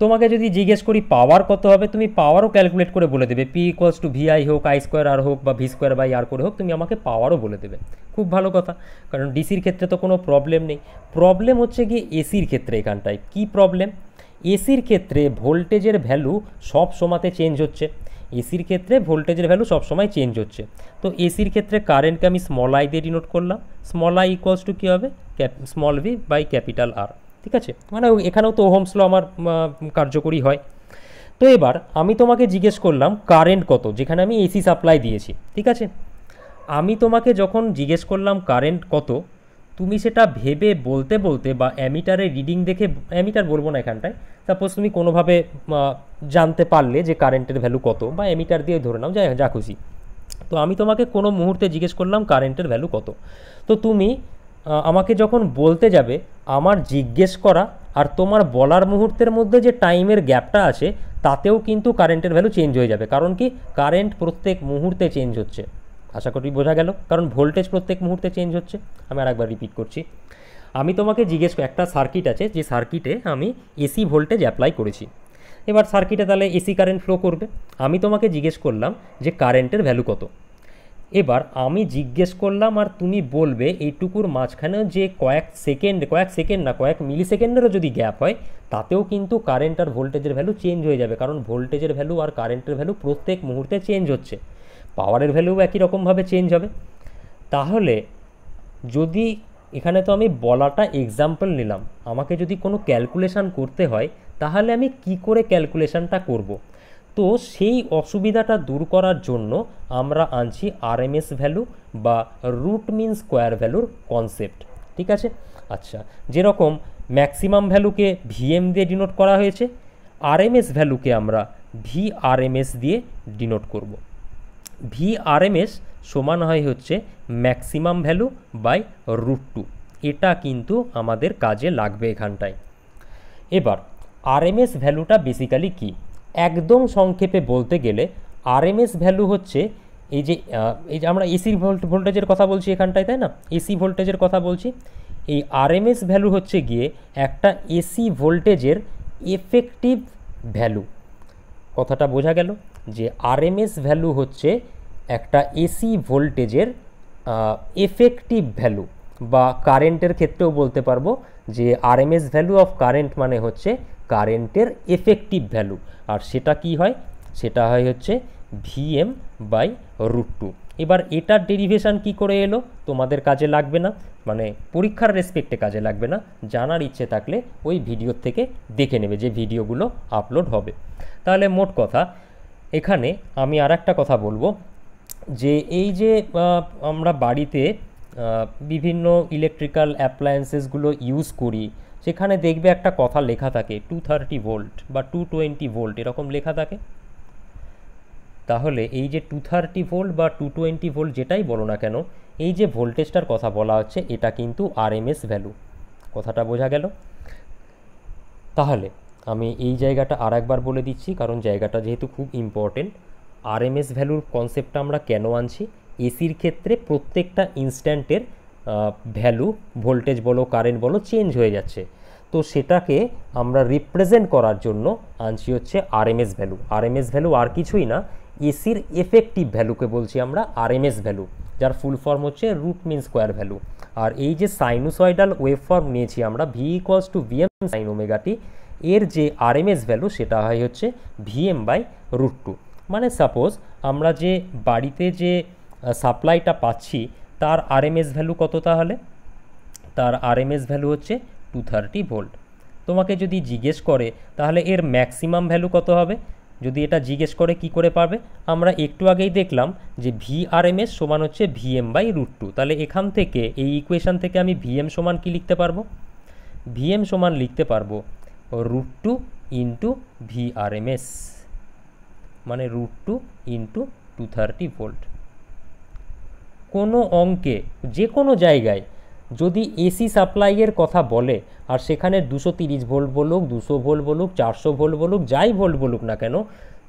তোমাকে যদি জিজ্ঞেস করি পাওয়ার কত হবে তুমি পাওয়ারও ক্যালকুলেট করে বলে দেবে পি ইকুয়ালস টু ভিআই হোক আই স্কোয়ার আর হোক বা ভি স্কোয়ার বাই আর করে হোক তুমি আমাকে পাওয়ারও বলে দেবে খুব ভালো কথা কারণ ডিসির ক্ষেত্রে তো কোনো প্রবলেম নেই প্রবলেম হচ্ছে গিয়ে এসির ক্ষেত্রে এখানটায় কি প্রবলেম এসির ক্ষেত্রে ভোল্টেজের ভ্যালু সব সময়তে চেঞ্জ হচ্ছে এসির ক্ষেত্রে ভোল্টেজের ভ্যালু সবসময় চেঞ্জ হচ্ছে তো এসির ক্ষেত্রে কারেন্টকে আমি স্মল আই দিয়ে ডিনোট করলাম স্মল আই ইকোয়ালস টু কী হবে small V by capital R ঠিক আছে মানে এখানেও তো হোমস ল আমার কার্যকরী হয় তো এবার আমি তোমাকে জিজ্ঞেস করলাম কারেন্ট কত যেখানে আমি এসি সাপ্লাই দিয়েছি ঠিক আছে আমি তোমাকে যখন জিজ্ঞেস করলাম কারেন্ট কত তুমি সেটা ভেবে বলতে বলতে বা অ্যামিটারে রিডিং দেখে অ্যামিটার বলবো না এখানটায় সাপোজ তুমি কোনোভাবে জানতে পারলে যে কারেন্টের ভ্যালু কত বা অ্যামিটার দিয়ে ধরে নাও যা যা খুশি তো আমি তোমাকে কোনো মুহূর্তে জিজ্ঞেস করলাম কারেন্টের ভ্যালু কত তো তুমি আমাকে যখন বলতে যাবে আমার জিজ্ঞেস করা আর তোমার বলার মুহূর্তের মধ্যে যে টাইমের গ্যাপটা আছে তাতেও কিন্তু কারেন্টের ভ্যালু চেঞ্জ হয়ে যাবে কারণ কি কারেন্ট প্রত্যেক মুহূর্তে চেঞ্জ হচ্ছে আশা করি বোঝা গেল কারণ ভোল্টেজ প্রত্যেক মুহূর্তে চেঞ্জ হচ্ছে আমি আর একবার রিপিট করছি আমি তোমাকে জিজ্ঞেস একটা সার্কিট আছে যে সার্কিটে আমি এসি ভোল্টেজ অ্যাপ্লাই করেছি এবার সার্কিটে তাহলে এসি কারেন্ট ফ্লো করবে আমি তোমাকে জিজ্ঞেস করলাম যে কারেন্টের ভ্যালু কত এবার আমি জিজ্ঞেস করলাম আর তুমি বলবে এইটুকুর মাঝখানেও যে কয়েক সেকেন্ড কয়েক সেকেন্ড না কয়েক মিলি সেকেন্ডেরও যদি গ্যাপ হয় তাতেও কিন্তু কারেন্ট আর ভোল্টেজের ভ্যালু চেঞ্জ হয়ে যাবে কারণ ভোল্টেজের ভ্যালু আর কারেন্টের ভ্যালু প্রত্যেক মুহূর্তে চেঞ্জ হচ্ছে পাওয়ারের ভ্যালুও একই রকমভাবে চেঞ্জ হবে তাহলে যদি এখানে তো আমি বলাটা এক্সাম্পল নিলাম আমাকে যদি কোনো ক্যালকুলেশান করতে হয় তাহলে আমি কি করে ক্যালকুলেশানটা করব। তো সেই অসুবিধাটা দূর করার জন্য আমরা আনছি আরএমএস ভ্যালু বা রুট মিন স্কোয়ার ভ্যালুর কনসেপ্ট ঠিক আছে আচ্ছা যেরকম ম্যাক্সিমাম ভ্যালুকে ভিএম দিয়ে ডিনোট করা হয়েছে আরএমএস ভ্যালুকে আমরা ভিআরএমএস দিয়ে ডিনোট করবো ভিআরএমএস সমান হয় হচ্ছে maximum value by root two এটা কিন্তু আমাদের কাজে লাগবে এখানটায় এবার আরএমএস ভ্যালুটা বেসিক্যালি কি একদম সংক্ষেপে বলতে গেলে আরএমএস ভ্যালু হচ্ছে এই যে এই যে আমরা এসি ভোল্ট ভোল্টেজের কথা বলছি এখানটায় তাই না এসি ভোল্টেজের কথা বলছি এই আরএমএস ভ্যালু হচ্ছে গিয়ে একটা এসি ভোল্টেজের এফেক্টিভ ভ্যালু কথাটা বোঝা গেল যে আরএমএস ভ্যালু হচ্ছে একটা এসি ভোল্টেজের এফেক্টিভ ভ্যালু বা কারেন্টের ক্ষেত্রেও বলতে পারবো যে আরএমএস ভ্যালু অফ কারেন্ট মানে হচ্ছে কারেন্টের এফেক্টিভ ভ্যালু আর সেটা কি হয় সেটা হয় হচ্ছে ভিএম বাই রুট টু এবার এটার ডেরিভেশান কি করে এলো তোমাদের কাজে লাগবে না মানে পরীক্ষার রেসপেক্টে কাজে লাগবে না জানার ইচ্ছে থাকলে ওই ভিডিও থেকে দেখে নেবে যে ভিডিওগুলো আপলোড হবে তাহলে মোট কথা এখানে আমি আর একটা কথা বলবো যে এই যে আমরা বাড়িতে বিভিন্ন ইলেকট্রিক্যাল অ্যাপ্লায়েন্সেসগুলো ইউজ করি সেখানে দেখবে একটা কথা লেখা থাকে টু থার্টি ভোল্ট বা টু টোয়েন্টি ভোল্ট এরকম লেখা থাকে তাহলে এই যে টু থার্টি ভোল্ট বা টু টোয়েন্টি ভোল্ট যেটাই বলো না কেন এই যে ভোল্টেজটার কথা বলা হচ্ছে এটা কিন্তু এস ভ্যালু কথাটা বোঝা গেল তাহলে আমি এই জায়গাটা আর একবার বলে দিচ্ছি কারণ জায়গাটা যেহেতু খুব ইম্পর্টেন্ট আরএমএস ভ্যালুর কনসেপ্টটা আমরা কেন আনছি এসির ক্ষেত্রে প্রত্যেকটা ইনস্ট্যান্টের ভ্যালু ভোল্টেজ বলো কারেন্ট বলো চেঞ্জ হয়ে যাচ্ছে তো সেটাকে আমরা রিপ্রেজেন্ট করার জন্য আনছি হচ্ছে আরএমএস ভ্যালু আরএমএস ভ্যালু আর কিছুই না এসির এফেক্টিভ ভ্যালুকে বলছি আমরা আরএমএস ভ্যালু যার ফুল ফর্ম হচ্ছে রুট মিন স্কোয়ার ভ্যালু আর এই যে সাইনুসয়েডাল ওয়েভ ফর্ম নিয়েছি আমরা V equals to VM sine omega t এর যে আরএমএস ভ্যালু সেটা হয় হচ্ছে ভিএম বাই রুট টু মানে সাপোজ আমরা যে বাড়িতে যে সাপ্লাইটা পাচ্ছি তার আরএমএস ভ্যালু কত তাহলে তার আরএমএস ভ্যালু হচ্ছে টু থার্টি ভোল্ট তোমাকে যদি জিজ্ঞেস করে তাহলে এর ম্যাক্সিমাম ভ্যালু কত হবে যদি এটা জিজ্ঞেস করে কি করে পাবে আমরা একটু আগেই দেখলাম যে ভি আর এম সমান হচ্ছে ভিএম বাই রুট টু তাহলে এখান থেকে এই ইকুয়েশান থেকে আমি ভিএম সমান কি লিখতে পারবো ভিএম সমান লিখতে পারবো রুট টু ইন্টু ভিআরএমএস মানে root two into two thirty volt কোনো অঙ্কে যে কোনো জায়গায় যদি এসি সাপ্লাইয়ের কথা বলে আর সেখানে দুশো তিরিশ ভোল্ট বলুক দুশো ভোল্ট বলুক চারশো ভোল্ট বলুক যাই ভোল্ট বলুক না কেন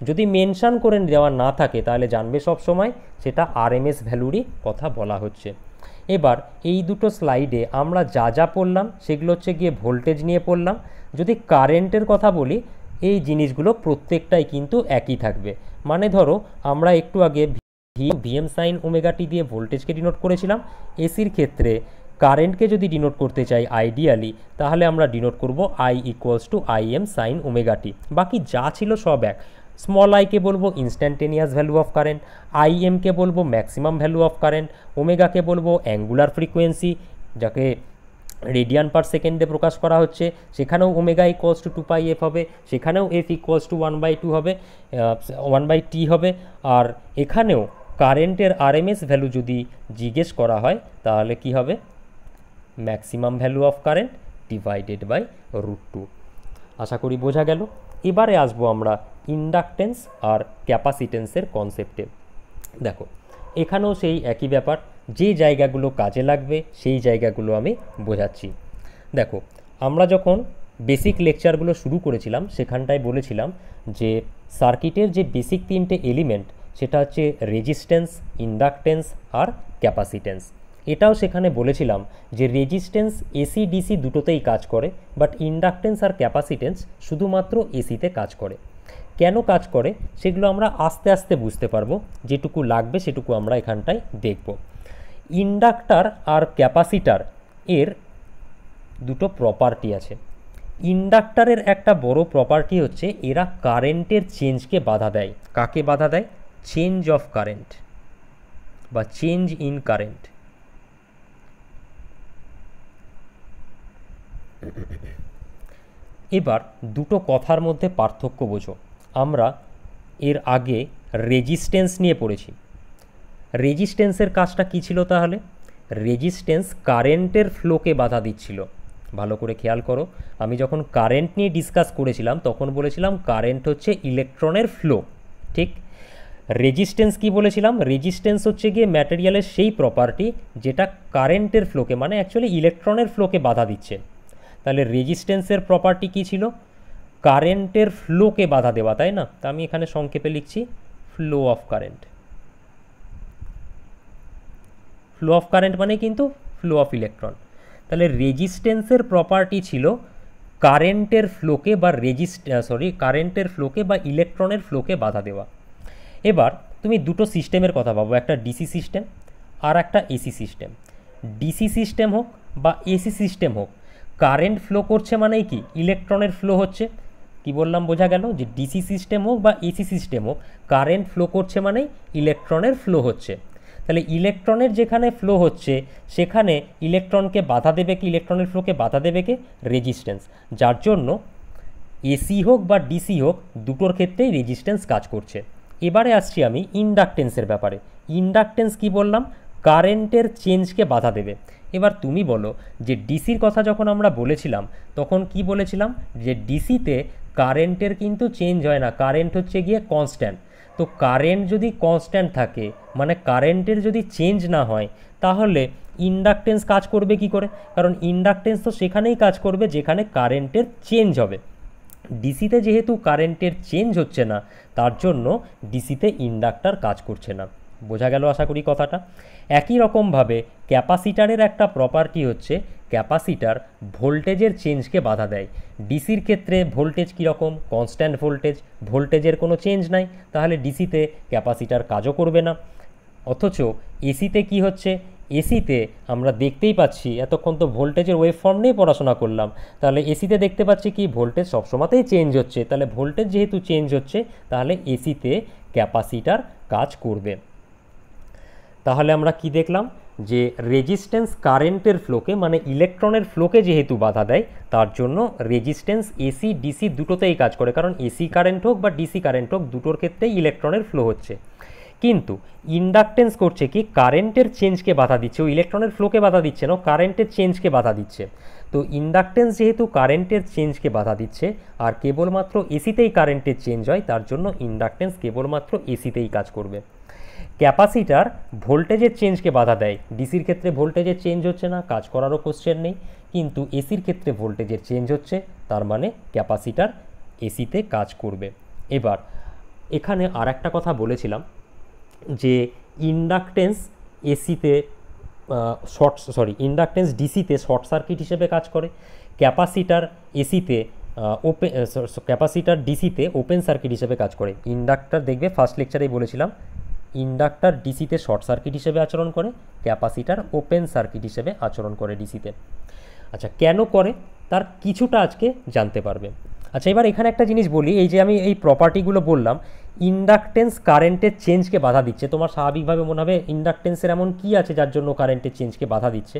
যদি মেনশান করে দেওয়া না থাকে তাহলে জানবে সব সময় সেটা আরএমএস ভ্যালুরই কথা বলা হচ্ছে এবার এই দুটো স্লাইডে আমরা যা যা পড়লাম সেগুলো হচ্ছে গিয়ে ভোল্টেজ নিয়ে পড়লাম যদি কারেন্টের কথা বলি এই জিনিসগুলো প্রত্যেকটাই কিন্তু একই থাকবে মানে ধরো আমরা একটু আগে ভিএম সাইন ওমেগাটি দিয়ে ভোল্টেজকে ডিনোট করেছিলাম এসির ক্ষেত্রে কারেন্টকে যদি ডিনোট করতে চাই আইডিয়ালি তাহলে আমরা ডিনোট করব I equals to I M sine omega t বাকি যা ছিল সব এক স্মল আইকে বলবো instantaneous value of current I এমকে বলবো ম্যাক্সিমাম ভ্যালু অফ কারেন্ট ওমেগাকে বলবো অ্যাঙ্গুলার ফ্রিকোয়েন্সি যাকে রেডিয়ান পার সেকেন্ডে প্রকাশ করা হচ্ছে সেখানেও omega equals to two pi F হবে সেখানেও F equals to one by two হবে ওয়ান বাই টি হবে আর এখানেও কারেন্টের আরএমএস ভ্যালু যদি জিজ্ঞেস করা হয় তাহলে কি হবে maximum value of current divided by root two আশা করি বোঝা গেল এবারে আসবো আমরা ইন্ডাকটেন্স আর ক্যাপাসিটেন্সের কনসেপ্টে দেখো এখানেও সেই একই ব্যাপার যে জায়গাগুলো কাজে লাগবে সেই জায়গাগুলো আমি বোঝাচ্ছি দেখো আমরা যখন বেসিক লেকচারগুলো শুরু করেছিলাম সেখানটায় বলেছিলাম যে সার্কিটের যে বেসিক তিনটে এলিমেন্ট সেটা হচ্ছে রেজিস্ট্যান্স ইন্ডাকটেন্স আর ক্যাপাসিটেন্স এটাও সেখানে বলেছিলাম যে রেজিস্ট্যান্স এসি ডিসি দুটোতেই কাজ করে বাট ইন্ডাকটেন্স আর ক্যাপাসিটেন্স শুধুমাত্র এসিতে কাজ করে কেন কাজ করে সেগুলো আমরা আস্তে আস্তে বুঝতে পারবো যেটুকু লাগবে সেটুকু আমরা এখানটায় দেখব ইন্ডাক্টার আর ক্যাপাসিটার এর দুটো প্রপার্টি আছে ইন্ডাক্টারের একটা বড় প্রপার্টি হচ্ছে এরা কারেন্টের চেঞ্জকে বাধা দেয় কাকে বাধা দেয় চেঞ্জ অফ কারেন্ট বা চেঞ্জ ইন কারেন্ট এবার দুটো কথার মধ্যে পার্থক্য বোঝো আমরা এর আগে রেজিস্ট্যান্স নিয়ে পড়েছি রেজিস্টেন্সের কাজটা কী ছিল তাহলে রেজিস্ট্যান্স কারেন্টের ফ্লোকে বাধা দিচ্ছিল ভালো করে খেয়াল করো আমি যখন কারেন্ট নিয়ে ডিসকাস করেছিলাম তখন বলেছিলাম কারেন্ট হচ্ছে ইলেকট্রনের ফ্লো ঠিক রেজিস্ট্যান্স কি বলেছিলাম রেজিস্ট্যান্স হচ্ছে গিয়ে ম্যাটেরিয়ালের সেই প্রপার্টি যেটা কারেন্টের ফ্লোকে মানে অ্যাকচুয়ালি ইলেকট্রনের ফ্লোকে বাধা দিচ্ছে তাহলে রেজিস্ট্যান্সের প্রপার্টি কী ছিল কারেন্টের ফ্লোকে বাধা দেওয়া তাই না তা আমি এখানে সংক্ষেপে লিখছি flow of current flow of current মানে কিন্তু ফ্লো অফ ইলেকট্রন তাহলে রেজিস্ট্যান্সের প্রপার্টি ছিল কারেন্টের ফ্লোকে বা রেজিস্ট সরি কারেন্টের ফ্লোকে বা ইলেকট্রনের ফ্লোকে বাধা দেওয়া এবার তুমি দুটো সিস্টেমের কথা ভাবো একটা ডিসি সিস্টেম আর একটা এসি সিস্টেম ডিসি সিস্টেম হোক বা এসি সিস্টেম হোক কারেন্ট ফ্লো করছে মানেই কি ইলেকট্রনের ফ্লো হচ্ছে কি বললাম বোঝা গেল যে ডিসি সিস্টেম হোক বা এসি সিস্টেম হোক কারেন্ট ফ্লো করছে মানেই ইলেকট্রনের ফ্লো হচ্ছে তাহলে ইলেকট্রনের যেখানে ফ্লো হচ্ছে সেখানে ইলেকট্রনকে বাধা দেবে কি ইলেকট্রনের ফ্লোকে বাধা দেবে কে রেজিস্ট্যান্স যার জন্য এসি হোক বা ডিসি হোক দুটোর ক্ষেত্রেই রেজিস্ট্যান্স কাজ করছে এবারে আসছি আমি ইন্ডাকটেন্সের ব্যাপারে ইন্ডাকটেন্স কি বললাম কারেন্টের চেঞ্জকে বাধা দেবে এবার তুমি বলো যে ডিসির কথা যখন আমরা বলেছিলাম তখন কি বলেছিলাম যে ডিসিতে কারেন্টের কিন্তু চেঞ্জ হয় না কারেন্ট হচ্ছে গিয়ে কনস্ট্যান্ট তো কারেন্ট যদি কনস্ট্যান্ট থাকে মানে কারেন্টের যদি চেঞ্জ না হয় তাহলে ইন্ডাকটেন্স কাজ করবে কি করে কারণ ইন্ডাকটেন্স তো সেখানেই কাজ করবে যেখানে কারেন্টের চেঞ্জ হবে ডিসিতে যেহেতু কারেন্টের চেঞ্জ হচ্ছে না তার জন্য ডিসিতে ইন্ডাক্টার কাজ করছে না বোঝা গেল আশা করি কথাটা একই রকমভাবে ক্যাপাসিটারের একটা প্রপার্টি হচ্ছে ক্যাপাসিটার ভোল্টেজের চেঞ্জকে বাধা দেয় ডিসির ক্ষেত্রে ভোল্টেজ কীরকম কনস্ট্যান্ট ভোল্টেজ ভোল্টেজের কোনো চেঞ্জ নাই তাহলে ডিসিতে ক্যাপাসিটার কাজও করবে না অথচ এসিতে কি হচ্ছে এসিতে আমরা দেখতেই পাচ্ছি এতক্ষণ তো ভোল্টেজের ওয়েভ ফর্ম নিয়ে পড়াশোনা করলাম তাহলে এসিতে দেখতে পাচ্ছি কি ভোল্টেজ সবসময়তেই চেঞ্জ হচ্ছে তাহলে ভোল্টেজ যেহেতু চেঞ্জ হচ্ছে তাহলে এসিতে ক্যাপাসিটার কাজ করবে তাহলে আমরা কি দেখলাম যে রেজিস্ট্যান্স কারেন্টের ফ্লোকে মানে ইলেকট্রনের ফ্লোকে যেহেতু বাধা দেয় তার জন্য রেজিস্ট্যান্স এসি ডিসি দুটোতেই কাজ করে কারণ এসি কারেন্ট হোক বা ডিসি কারেন্ট হোক দুটোর ক্ষেত্রেই ইলেকট্রনের ফ্লো হচ্ছে কিন্তু ইন্ডাকটেন্স করছে কি কারেন্টের চেঞ্জকে বাধা দিচ্ছে ও ইলেকট্রনের ফ্লোকে বাধা দিচ্ছে না কারেন্টের চেঞ্জকে বাধা দিচ্ছে তো ইন্ডাকটেন্স যেহেতু কারেন্টের চেঞ্জকে বাধা দিচ্ছে আর কেবলমাত্র এসিতেই কারেন্টের চেঞ্জ হয় তার জন্য ইন্ডাকটেন্স কেবলমাত্র এসিতেই কাজ করবে ক্যাপাসিটার ভোল্টেজের চেঞ্জকে বাধা দেয় ডিসির ক্ষেত্রে ভোল্টেজের চেঞ্জ হচ্ছে না কাজ করারও কোশ্চেন নেই কিন্তু এসির ক্ষেত্রে ভোল্টেজের চেঞ্জ হচ্ছে তার মানে ক্যাপাসিটার এসিতে কাজ করবে এবার এখানে আর একটা কথা বলেছিলাম যে ইন্ডাকটেন্স এসিতে শর্ট সরি ইন্ডাকটেন্স ডিসিতে শর্ট সার্কিট হিসেবে কাজ করে ক্যাপাসিটার এসিতে ওপেন ক্যাপাসিটার ডিসিতে ওপেন সার্কিট হিসেবে কাজ করে ইন্ডাক্টার দেখবে ফার্স্ট লেকচারেই বলেছিলাম ইন্ডাক্টার ডিসিতে শর্ট সার্কিট হিসেবে আচরণ করে ক্যাপাসিটার ওপেন সার্কিট হিসেবে আচরণ করে ডিসিতে আচ্ছা কেন করে তার কিছুটা আজকে জানতে পারবে আচ্ছা এবার এখানে একটা জিনিস বলি এই যে আমি এই প্রপার্টিগুলো বললাম ইন্ডাকটেন্স কারেন্টের চেঞ্জকে বাধা দিচ্ছে তোমার স্বাভাবিকভাবে মনে হবে ইন্ডাকটেন্সের এমন কি আছে যার জন্য কারেন্টের চেঞ্জকে বাধা দিচ্ছে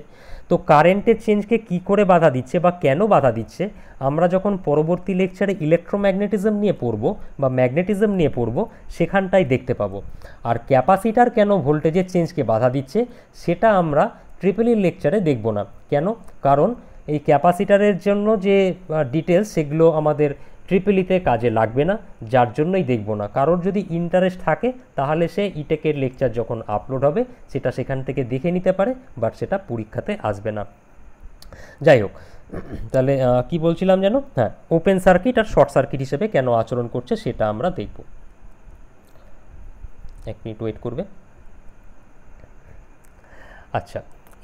তো কারেন্টের চেঞ্জকে কি করে বাধা দিচ্ছে বা কেন বাধা দিচ্ছে আমরা যখন পরবর্তী লেকচারে ইলেকট্রোম্যাগনেটিজম নিয়ে পড়ব বা ম্যাগনেটিজম নিয়ে পড়ব সেখানটাই দেখতে পাবো আর ক্যাপাসিটার কেন ভোল্টেজের চেঞ্জকে বাধা দিচ্ছে সেটা আমরা ট্রিপলির e লেকচারে দেখব না কেন কারণ এই ক্যাপাসিটারের জন্য যে ডিটেলস সেগুলো আমাদের ট্রিপলিতে e কাজে লাগবে না যার জন্যই দেখব না কারোর যদি ইন্টারেস্ট থাকে তাহলে সে ইটেকের লেকচার যখন আপলোড হবে সেটা সেখান থেকে দেখে নিতে পারে বাট সেটা পরীক্ষাতে আসবে না যাই হোক তাহলে কি বলছিলাম যেন হ্যাঁ ওপেন সার্কিট আর শর্ট সার্কিট হিসেবে কেন আচরণ করছে সেটা আমরা দেখব এক মিনিট ওয়েট করবে আচ্ছা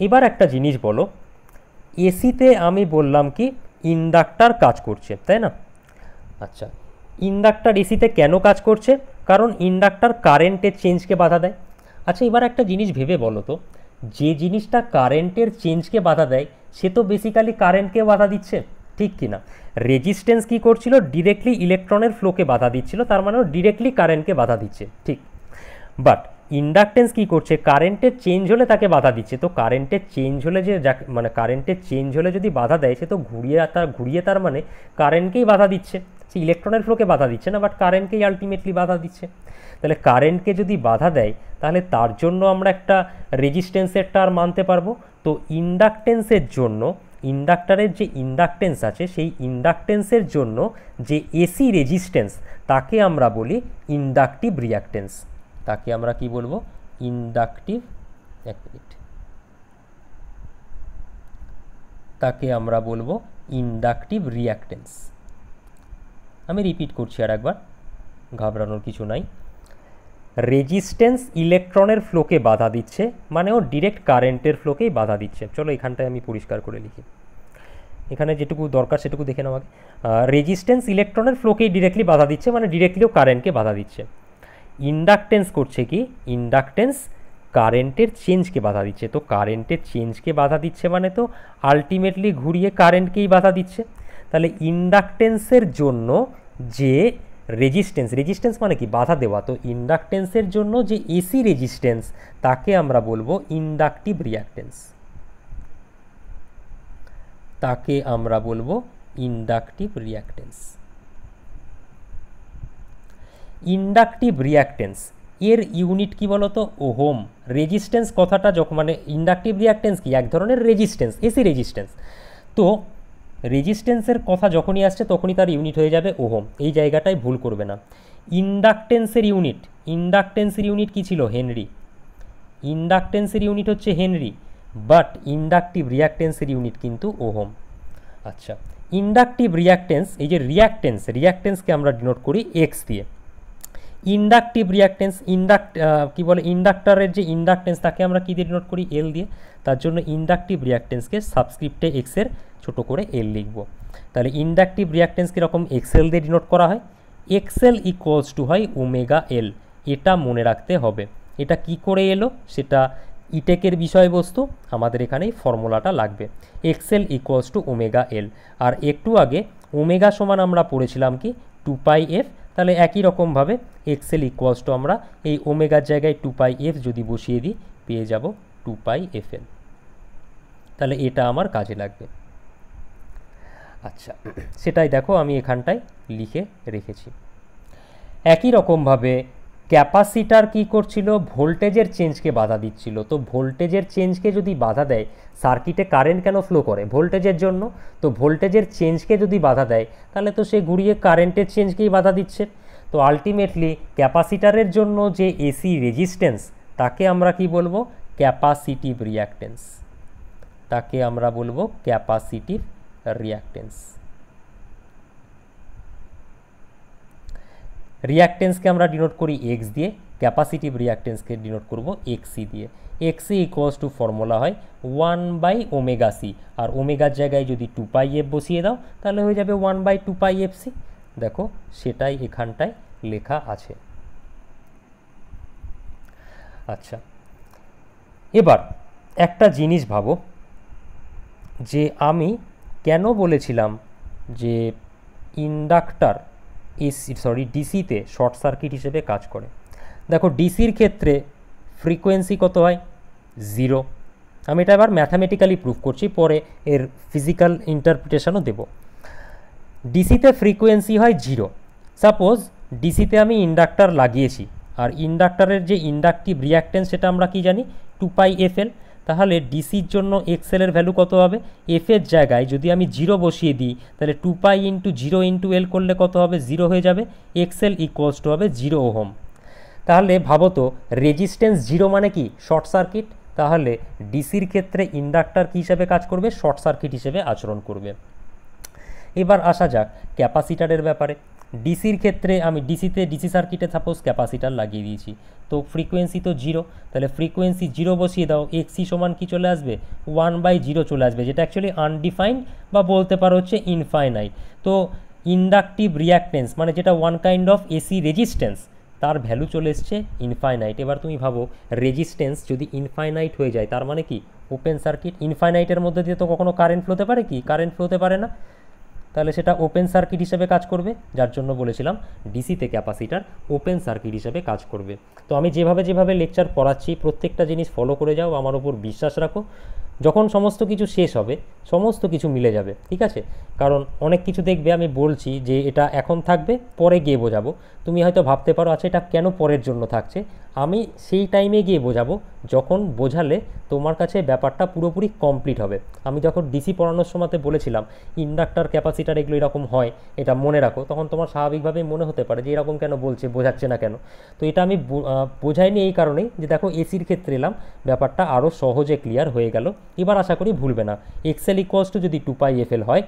এবার একটা জিনিস বলো এসিতে আমি বললাম কি ইন্ডাক্টার কাজ করছে তাই না আচ্ছা ইন্ডাক্টার এসিতে কেন কাজ করছে কারণ ইন্ডাক্টার কারেন্টের চেঞ্জকে বাধা দেয় আচ্ছা এবার একটা জিনিস ভেবে বলো তো যে জিনিসটা কারেন্টের চেঞ্জকে বাধা দেয় সে তো বেসিক্যালি কারেন্টকে বাধা দিচ্ছে ঠিক কি না রেজিস্ট্যান্স কী করছিল ডিরেক্টলি ইলেকট্রনের ফ্লোকে বাধা দিচ্ছিল তার মানে ডিরেক্টলি কারেন্টকে বাধা দিচ্ছে ঠিক বাট ইন্ডাকটেন্স কী করছে কারেন্টের চেঞ্জ হলে তাকে বাধা দিচ্ছে তো কারেন্টের চেঞ্জ হলে যে মানে কারেন্টের চেঞ্জ হলে যদি বাধা দেয় সে তো ঘুরিয়ে তার ঘুরিয়ে তার মানে কারেন্টকেই বাধা দিচ্ছে সে ইলেকট্রনের ফ্লোকে বাধা দিচ্ছে না বাট কারেন্টকেই আলটিমেটলি বাধা দিচ্ছে তাহলে কারেন্টকে যদি বাধা দেয় তাহলে তার জন্য আমরা একটা রেজিস্ট্যান্সের টার মানতে পারবো তো ইন্ডাকটেন্সের জন্য ইন্ডাক্টারের যে ইন্ডাকটেন্স আছে সেই ইন্ডাকটেন্সের জন্য যে এসি রেজিস্ট্যান্স তাকে আমরা বলি ইন্ডাকটিভ রিয়াকটেন্স তাকে আমরা কি বলবো ইন্ডাকটিভ এক মিনিট তাকে আমরা বলবো ইন্ডাকটিভ রিয়াকটেন্স আমি রিপিট করছি আর একবার ঘাবড়ানোর কিছু নাই রেজিস্ট্যান্স ইলেকট্রনের ফ্লোকে বাধা দিচ্ছে মানে ও ডিরেক্ট কারেন্টের ফ্লোকেই বাধা দিচ্ছে চলো এখানটায় আমি পরিষ্কার করে লিখি এখানে যেটুকু দরকার সেটুকু দেখে নাও আগে রেজিস্ট্যান্স ইলেকট্রনের ফ্লোকেই ডিরেক্টলি বাধা দিচ্ছে মানে ডিরেক্টলিও কারেন্টকে বাধা দিচ্ছে ইন্ডাকটেন্স করছে কি ইন্ডাকটেন্স কারেন্টের চেঞ্জকে বাধা দিচ্ছে তো কারেন্টের চেঞ্জকে বাধা দিচ্ছে মানে তো আলটিমেটলি ঘুরিয়ে কারেন্টকেই বাধা দিচ্ছে তাহলে ইন্ডাকটেন্সের জন্য যে রেজিস্ট্যান্স রেজিস্ট্যান্স মানে কি বাধা দেওয়া তো ইন্ডাকটেন্সের জন্য যে এসি রেজিস্ট্যান্স তাকে আমরা বলবো ইন্ডাকটিভ রিয়াকটেন্স তাকে আমরা বলবো ইন্ডাকটিভ রিয়াকটেন্স ইন্ডাকটিভ রিয়াকটেন্স এর ইউনিট কি বলতো ওহোম রেজিস্ট্যান্স কথাটা যখন মানে ইন্ডাকটিভ রিয়াকটেন্স কি এক ধরনের রেজিস্ট্যান্স এসি রেজিস্ট্যান্স তো রেজিস্ট্যান্সের কথা যখনই আসছে তখনই তার ইউনিট হয়ে যাবে ওহম এই জায়গাটায় ভুল করবে না ইন্ডাকটেন্সের ইউনিট ইন্ডাকটেন্সের ইউনিট কী ছিল হেনরি ইন্ডাকটেন্সের ইউনিট হচ্ছে হেনরি বাট ইন্ডাকটিভ রিয়াক্টেন্সের ইউনিট কিন্তু ওহম আচ্ছা ইন্ডাকটিভ রিয়াকটেন্স এই যে রিয়াকটেন্স রিয়াকটেন্সকে আমরা ডিনোট করি এক্স দিয়ে ইন্ডাকটিভ রিয়াকটেন্স ইন্ডাক্ট কী বলে ইন্ডাক্টারের যে ইন্ডাকটেন্স তাকে আমরা কী দিয়ে নোট করি এল দিয়ে তার জন্য ইন্ডাকটিভ রিয়াকটেন্সকে সাবস্ক্রিপ্টে এক্সের ছোটো করে এল লিখব তাহলে ইন্ডাকটিভ রিয়াকটেন্স কীরকম এক্সেল দিয়ে ডিনোট করা হয় এক্সেল ইকুয়ালস টু হয় ওমেগা এল এটা মনে রাখতে হবে এটা কি করে এলো সেটা ইটেকের বিষয়বস্তু আমাদের এখানে ফর্মুলাটা লাগবে XL equals to omega L আর একটু আগে ওমেগা সমান আমরা পড়েছিলাম কি টু পাই এফ তাহলে একই রকমভাবে এক্সেল ইকুয়ালস টু আমরা এই ওমেগার জায়গায় টু পাই এফ যদি বসিয়ে দিই পেয়ে যাব টু পাই এফ এল তাহলে এটা আমার কাজে লাগবে আচ্ছা সেটাই দেখো আমি এখানটায় লিখে রেখেছি একই রকমভাবে ক্যাপাসিটার কি করছিল ভোল্টেজের চেঞ্জকে বাধা দিচ্ছিল তো ভোল্টেজের চেঞ্জকে যদি বাধা দেয় সার্কিটে কারেন্ট কেন ফ্লো করে ভোল্টেজের জন্য তো ভোল্টেজের চেঞ্জকে যদি বাধা দেয় তাহলে তো সে ঘুরিয়ে কারেন্টের চেঞ্জকেই বাধা দিচ্ছে তো আলটিমেটলি ক্যাপাসিটারের জন্য যে এসি রেজিস্ট্যান্স তাকে আমরা কি বলবো ক্যাপাসিটিভ রিয়াক্টেন্স তাকে আমরা বলবো ক্যাপাসিটিভ রিয়াক্টেন্স রিয়াক্টেন্সকে আমরা ডিনোট করি এক্স দিয়ে ক্যাপাসিটিভ রিয়াক্টেন্সকে ডিনোট করব এক্সি দিয়ে এক্সি ইকুয়ালস টু ফর্মুলা হয় ওয়ান বাই ওমেগা সি আর ওমেগার জায়গায় যদি টু পাই এফ বসিয়ে দাও তাহলে হয়ে যাবে one by two pi F C দেখো সেটাই এখানটায় লেখা আছে আচ্ছা এবার একটা জিনিস ভাবো যে আমি কেন বলেছিলাম যে ইন্ডাক্টার এসি সরি ডিসিতে শর্ট সার্কিট হিসেবে কাজ করে দেখো ডিসির ক্ষেত্রে ফ্রিকোয়েন্সি কত হয় জিরো আমি এটা আবার ম্যাথামেটিক্যালি প্রুভ করছি পরে এর ফিজিক্যাল ইন্টারপ্রিটেশনও দেব ডিসিতে ফ্রিকোয়েন্সি হয় জিরো সাপোজ ডিসিতে আমি ইন্ডাক্টার লাগিয়েছি আর ইন্ডাক্টারের যে ইন্ডাকটিভ রিয়াকটেন্স সেটা আমরা কি জানি টু পাই এফ এল তাহলে ডিসির জন্য এক্সেলের ভ্যালু কত হবে এফের জায়গায় যদি আমি জিরো বসিয়ে দিই তাহলে two pi into zero into L করলে কত হবে জিরো হয়ে যাবে এক্সেল ইকোয়ালস টু হবে জিরো ওহম তাহলে ভাবতো রেজিস্ট্যান্স জিরো মানে কি শর্ট সার্কিট তাহলে ডিসির ক্ষেত্রে ইন্ডাক্টার কী হিসাবে কাজ করবে শর্ট সার্কিট হিসেবে আচরণ করবে এবার আসা যাক ক্যাপাসিটারের ব্যাপারে ডিসির ক্ষেত্রে আমি ডিসিতে ডিসি সার্কিটে সাপোজ ক্যাপাসিটার লাগিয়ে দিয়েছি তো ফ্রিকোয়েন্সি তো জিরো তাহলে ফ্রিকোয়েন্সি জিরো বসিয়ে দাও এক্সি সমান কি চলে আসবে ওয়ান বাই জিরো চলে আসবে যেটা অ্যাকচুয়ালি আনডিফাইন্ড বা বলতে পারো হচ্ছে ইনফাইনাইট তো ইন্ডাকটিভ রিয়াকটেন্স মানে যেটা one kind of AC resistance তার ভ্যালু চলে এসছে ইনফাইনাইট এবার তুমি ভাবো রেজিস্ট্যান্স যদি ইনফাইনাইট হয়ে যায় তার মানে কি ওপেন সার্কিট ইনফাইনাইটের মধ্যে দিয়ে তো কখনো কারেন্ট ফ্লোতে পারে কি কারেন্ট ফ্লোতে পারে না তাহলে সেটা ওপেন সার্কিট হিসেবে কাজ করবে যার জন্য বলেছিলাম ডিসিতে ক্যাপাসিটার ওপেন সার্কিট হিসেবে কাজ করবে তো আমি যেভাবে যেভাবে লেকচার পড়াচ্ছি প্রত্যেকটা জিনিস ফলো করে যাও আমার ওপর বিশ্বাস রাখো যখন সমস্ত কিছু শেষ হবে সমস্ত কিছু মিলে যাবে ঠিক আছে কারণ অনেক কিছু দেখবে আমি বলছি যে এটা এখন থাকবে পরে গিয়ে বোঝাবো তুমি হয়তো ভাবতে পারো আচ্ছা এটা কেন পরের জন্য থাকছে আমি সেই টাইমে গিয়ে বোঝাবো যখন বোঝালে তোমার কাছে ব্যাপারটা পুরোপুরি কমপ্লিট হবে আমি যখন ডিসি পড়ানোর সময়তে বলেছিলাম ইন্ডাক্টার ক্যাপাসিটার এগুলো এরকম হয় এটা মনে রাখো তখন তোমার স্বাভাবিকভাবেই মনে হতে পারে যে এরকম কেন বলছে বোঝাচ্ছে না কেন তো এটা আমি বোঝাইনি এই কারণেই যে দেখো এসির ক্ষেত্রে এলাম ব্যাপারটা আরও সহজে ক্লিয়ার হয়ে গেল এবার আশা করি ভুলবে না এক্সেল ইকোয়াস টু যদি টু পাই এফ এল হয়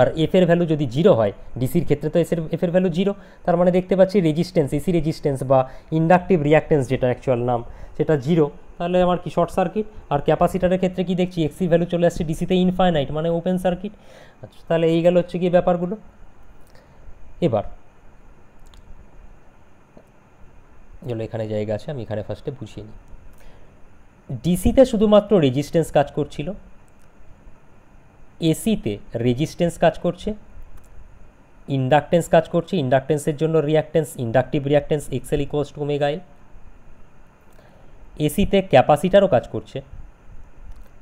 আর এফ এর ভ্যালু যদি জিরো হয় ডিসির ক্ষেত্রে তো এসের এফ এর ভ্যালু জিরো তার মানে দেখতে পাচ্ছি রেজিস্ট্যান্স এসি রেজিস্ট্যান্স বা ইন্ডাকটিভ রিয়াকটেন্স যেটা অ্যাকচুয়াল নাম সেটা জিরো তাহলে আমার কি শর্ট সার্কিট আর ক্যাপাসিটারের ক্ষেত্রে কি দেখছি এক্সি ভ্যালু চলে আসছে ডিসিতে ইনফাইনাইট মানে ওপেন সার্কিট আচ্ছা তাহলে এই গেল হচ্ছে কি ব্যাপারগুলো এবার এগুলো এখানে জায়গা আছে আমি এখানে ফার্স্টে বুঝিয়ে নিই ডিসিতে শুধুমাত্র রেজিস্ট্যান্স কাজ করছিল এসিতে রেজিস্ট্যান্স কাজ করছে ইন্ডাকটেন্স কাজ করছে ইন্ডাকটেন্সের জন্য reactance inductive reactance X L equals to omega এসিতে ক্যাপাসিটারও কাজ করছে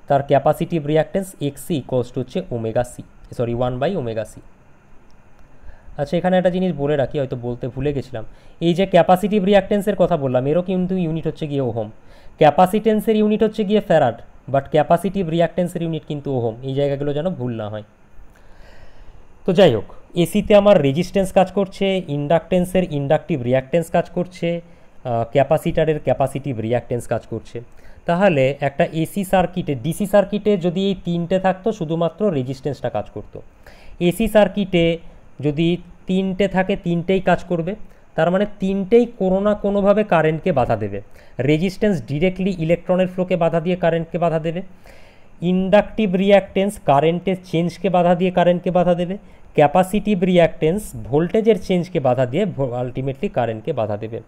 তার capacitive reactance X C equals to হচ্ছে omega C sorry one by omega C আচ্ছা এখানে একটা জিনিস বলে রাখি হয়তো বলতে ভুলে গেছিলাম এই যে ক্যাপাসিটিভ রিয়াক্টেন্সের কথা বললাম এরও কিন্তু ইউনিট হচ্ছে গিয়ে ওহোম ক্যাপাসিটেন্সের ইউনিট হচ্ছে গিয়ে ফেরাড বাট ক্যাপাসিটিভ রিয়াক্টেন্সের ইউনিট কিন্তু ওহোম এই জায়গাগুলো যেন ভুল না হয় তো যাই হোক এসিতে আমার রেজিস্ট্যান্স কাজ করছে ইন্ডাকটেন্সের ইন্ডাকটিভ রিয়াক্টেন্স কাজ করছে ক্যাপাসিটারের ক্যাপাসিটিভ রিয়াক্টেন্স কাজ করছে তাহলে একটা এসি সার্কিটে ডিসি সার্কিটে যদি এই তিনটে থাকতো শুধুমাত্র রেজিস্ট্যান্সটা কাজ করতো এসি সার্কিটে যদি তিনটে থাকে তিনটেই কাজ করবে তার মানে তিনটেই কোনো না কোনোভাবে কারেন্টকে বাধা দেবে রেজিস্ট্যান্স ডিরেক্টলি ইলেকট্রনের ফ্লোকে বাধা দিয়ে কারেন্টকে বাধা দেবে ইন্ডাকটিভ রিয়াক্টেন্স কারেন্টের চেঞ্জকে বাধা দিয়ে কারেন্টকে বাধা দেবে ক্যাপাসিটিভ রিয়াক্টেন্স ভোল্টেজের চেঞ্জকে বাধা দিয়ে আলটিমেটলি কারেন্টকে বাধা দেবে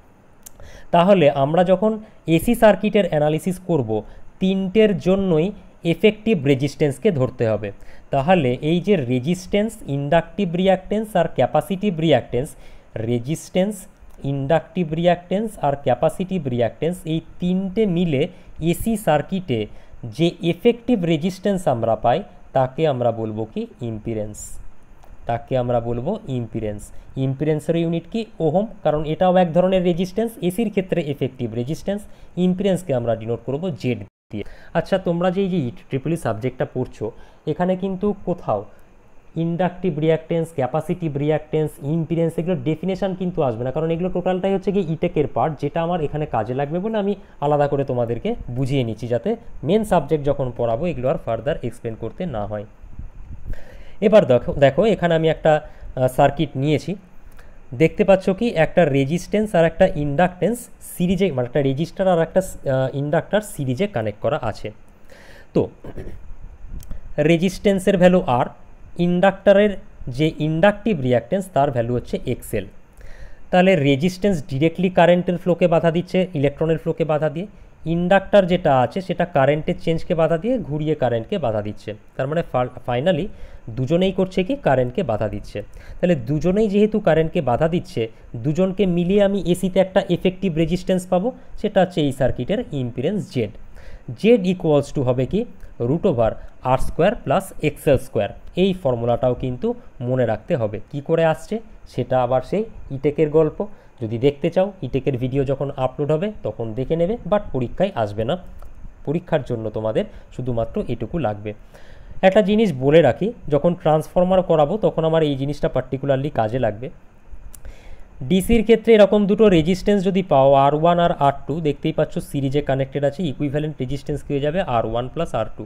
তাহলে আমরা যখন এসি সার্কিটের অ্যানালিসিস করব তিনটের জন্যই ইফেক্টিভ রেজিস্ট্যান্স কে ধরতে হবে তাহলে এই যে রেজিস্ট্যান্স ইন্ডাকটিভ রিয়্যাকট্যান্স আর capacity reactance resistance inductive reactance আর ক্যাপাসিটি রিয়্যাকট্যান্স এই তিনটে মিলে এসি সার্কিটে যে ইফেক্টিভ রেজিস্ট্যান্স আমরা পাই তাকে আমরা বলবো কি ইম্পিডেন্স তাকে আমরা বলবো ইম্পিডেন্স ইম্পিডেন্স এর ইউনিট কি ওহম কারণ এটাও এক ধরনের রেজিস্ট্যান্স এসির ক্ষেত্রে ইফেক্টিভ রেজিস্ট্যান্স ইম্পিডেন্স কে আমরা ডিনোট করব জেড দিয়ে আচ্ছা তোমরা যে এই যে ট্রিপলি সাবজেক্টটা e পড়ছো এখানে কিন্তু কোথাও inductive reactance capacitive reactance impedance এগুলো ডেফিনেশান কিন্তু আসবে না কারণ এগুলো টোটালটাই হচ্ছে কি ইটেকের পার্ট যেটা আমার এখানে কাজে লাগবে বলে আমি আলাদা করে তোমাদেরকে বুঝিয়ে নিচ্ছি যাতে মেন সাবজেক্ট যখন পড়াবো এগুলো আর ফার্দার এক্সপ্লেন করতে না হয় এবার দেখো দেখো এখানে আমি একটা সার্কিট নিয়েছি দেখতে পাচ্ছ কি একটা রেজিস্ট্যান্স আর একটা ইন্ডাকটেন্স সিরিজে মানে একটা রেজিস্টার আর একটা ইন্ডাক্টার সিরিজে কানেক্ট করা আছে তো রেজিস্ট্যান্সের ভ্যালু আর ইন্ডাক্টারের যে ইন্ডাকটিভ রিয়াক্টেন্স তার ভ্যালু হচ্ছে এক্সেল তাহলে রেজিস্ট্যান্স ডিরেক্টলি কারেন্টের ফ্লোকে বাধা দিচ্ছে ইলেকট্রনের ফ্লোকে বাধা দিয়ে ইন্ডাক্টার যেটা আছে সেটা কারেন্টের চেঞ্জকে বাধা দিয়ে ঘুরিয়ে কারেন্টকে বাধা দিচ্ছে তার মানে ফাইনালি দুজনেই করছে কি কারেন্টকে বাধা দিচ্ছে তাহলে দুজনেই যেহেতু কারেন্টকে বাধা দিচ্ছে দুজনকে মিলিয়ে আমি এসিতে একটা এফেক্টিভ রেজিস্ট্যান্স পাবো সেটা হচ্ছে এই সার্কিটের impedance Z Z equals to হবে কি root over R square plus X L square এই ফর্মুলাটাও কিন্তু মনে রাখতে হবে কি করে আসছে সেটা আবার সেই ইটেকের গল্প যদি দেখতে চাও ইটেকের ভিডিও যখন আপলোড হবে তখন দেখে নেবে বাট পরীক্ষায় আসবে না পরীক্ষার জন্য তোমাদের শুধুমাত্র এটুকু লাগবে একটা জিনিস বলে রাখি যখন ট্রান্সফরমার করাবো তখন আমার এই জিনিসটা পার্টিকুলারলি কাজে লাগবে ডিসির ক্ষেত্রে এরকম দুটো রেজিস্ট্যান্স যদি পাও আর ওয়ান আর আর টু দেখতেই পাচ্ছ সিরিজে কানেক্টেড আছে ইকুইভ্যালেন্ট রেজিস্ট্যান্স কী হয়ে যাবে R one plus R two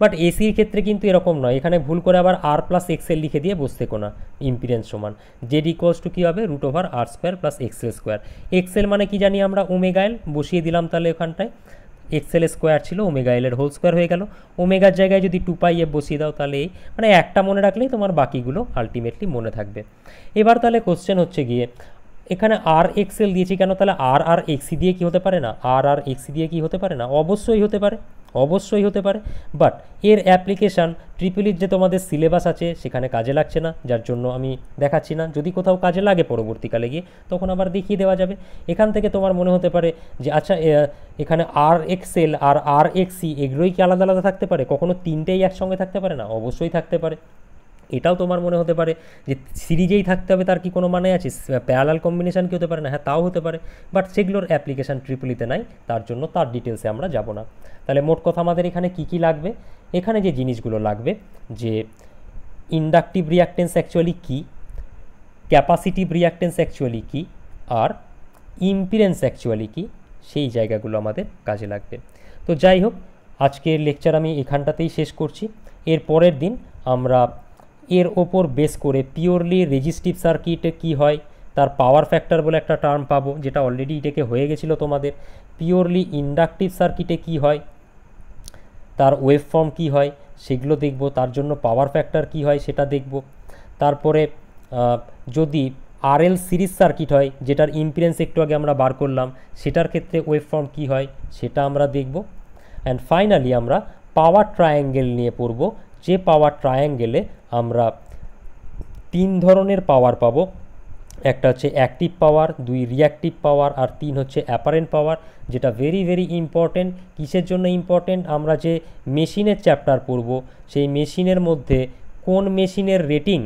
but এসির ক্ষেত্রে কিন্তু এরকম নয় এখানে ভুল করে আবার আর প্লাস এক্সেল লিখে দিয়ে বসতে কোনা ইম্পিডেন্স সমান জেড ইকোয়াস টু কী হবে root over R square plus X L square X L মানে কি জানি আমরা ওমেগাইল বসিয়ে দিলাম তাহলে ওখানটায় xl স্কয়ার ছিল ওমেগা l এর হোল স্কয়ার হয়ে গেল ওমেগার জায়গায় যদি 2 পাই এফ বসিয়ে দাও তাহলে মানে একটা মনে রাখলেই তোমার বাকি গুলো আলটিমেটলি মনে থাকবে এবার তাহলে क्वेश्चन হচ্ছে গিয়ে এখানে আর xl দিয়েছি কেন তাহলে আর আর এক্স দিয়ে কি হতে পারে না আর আর এক্স দিয়ে কি হতে পারে না অবশ্যই হতে পারে অবশ্যই হতে পারে বাট এর অ্যাপ্লিকেশান ট্রিপলির যে তোমাদের সিলেবাস আছে সেখানে কাজে লাগছে না যার জন্য আমি দেখাচ্ছি না যদি কোথাও কাজে লাগে পরবর্তীকালে গিয়ে তখন আবার দেখিয়ে দেওয়া যাবে এখান থেকে তোমার মনে হতে পারে যে আচ্ছা এখানে আর এক্সএল আর আর এক্সি এগুলোই কি আলাদা আলাদা থাকতে পারে কখনো তিনটেই একসঙ্গে থাকতে পারে না অবশ্যই থাকতে পারে এটাও তোমার মনে হতে পারে যে সিরিজেই থাকতে হবে তার কি কোনো মানে আছে প্যারালাল কম্বিনেশান কি হতে পারে না হ্যাঁ তাও হতে পারে বাট সেগুলোর অ্যাপ্লিকেশান ট্রিপলিতে নাই তার জন্য তার ডিটেলসে আমরা যাব না তাহলে মোট কথা আমাদের এখানে কি কি লাগবে এখানে যে জিনিসগুলো লাগবে যে ইন্ডাকটিভ রিয়াক্টেন্স অ্যাকচুয়ালি কী ক্যাপাসিটিভ রিয়াক্টেন্স অ্যাকচুয়ালি কী আর ইম্পিরেন্স অ্যাকচুয়ালি কি সেই জায়গাগুলো আমাদের কাজে লাগবে তো যাই হোক আজকের লেকচার আমি এখানটাতেই শেষ করছি এর পরের দিন আমরা এর ওপর বেস করে পিওরলি রেজিস্টিভ সার্কিটে কি হয় তার পাওয়ার ফ্যাক্টর বলে একটা টার্ম পাবো যেটা অলরেডি এটাকে হয়ে গেছিলো তোমাদের পিওরলি ইন্ডাকটিভ সার্কিটে কি হয় তার ওয়েব ফর্ম কী হয় সেগুলো দেখব তার জন্য পাওয়ার ফ্যাক্টর কি হয় সেটা দেখব তারপরে যদি আরএল সিরিজ সার্কিট হয় যেটার ইম্পিডেন্স একটু আগে আমরা বার করলাম সেটার ক্ষেত্রে ওয়েব ফর্ম কী হয় সেটা আমরা দেখব অ্যান্ড ফাইনালি আমরা পাওয়ার ট্রায়াঙ্গেল নিয়ে পড়ব যে পাওয়ার ট্রায়াঙ্গেলে আমরা তিন ধরনের পাওয়ার পাবো একটা হচ্ছে অ্যাক্টিভ পাওয়ার দুই রিয়াক্টিভ পাওয়ার আর তিন হচ্ছে অ্যাপারেন্ট পাওয়ার যেটা ভেরি ভেরি ইম্পর্টেন্ট কিসের জন্য ইম্পর্টেন্ট আমরা যে মেশিনের চ্যাপ্টার পড়ব সেই মেশিনের মধ্যে কোন মেশিনের রেটিং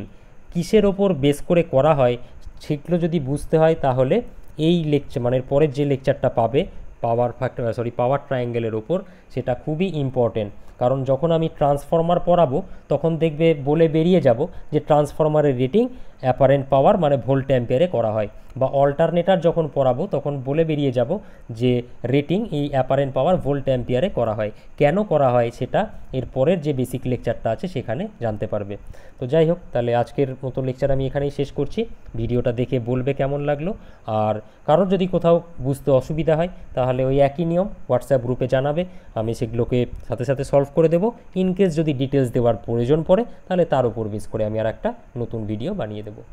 কিসের ওপর বেস করে করা হয় সেগুলো যদি বুঝতে হয় তাহলে এই লেকচার মানে পরের যে লেকচারটা পাবে পাওয়ার ফ্যাক্টর সরি পাওয়ার ট্রায়াঙ্গেলের ওপর সেটা খুবই ইম্পর্টেন্ট কারণ যখন আমি ট্রান্সফরমার পড়াবো তখন দেখবে বলে বেরিয়ে যাব যে ট্রান্সফরমারের রেটিং অ্যাপারেন্ট পাওয়ার মানে ভোল্ট অ্যাম্পিয়ারে করা হয় বা অল্টারনেটার যখন পড়াবো তখন বলে বেরিয়ে যাব যে রেটিং এই অ্যাপারেন্ট পাওয়ার ভোল্ট অ্যাম্পিয়ারে করা হয় কেন করা হয় সেটা এর পরের যে বেসিক লেকচারটা আছে সেখানে জানতে পারবে তো যাই হোক তাহলে আজকের মতো লেকচার আমি এখানেই শেষ করছি ভিডিওটা দেখে বলবে কেমন লাগলো আর কারোর যদি কোথাও বুঝতে অসুবিধা হয় তাহলে ওই একই নিয়ম হোয়াটসঅ্যাপ গ্রুপে জানাবে আমি সেগুলোকে সাথে সাথে সলভ করে দেবো ইনকেস যদি ডিটেলস দেওয়ার প্রয়োজন পড়ে তাহলে তার উপর বেশ করে আমি আর একটা নতুন ভিডিও বানিয়ে দেবো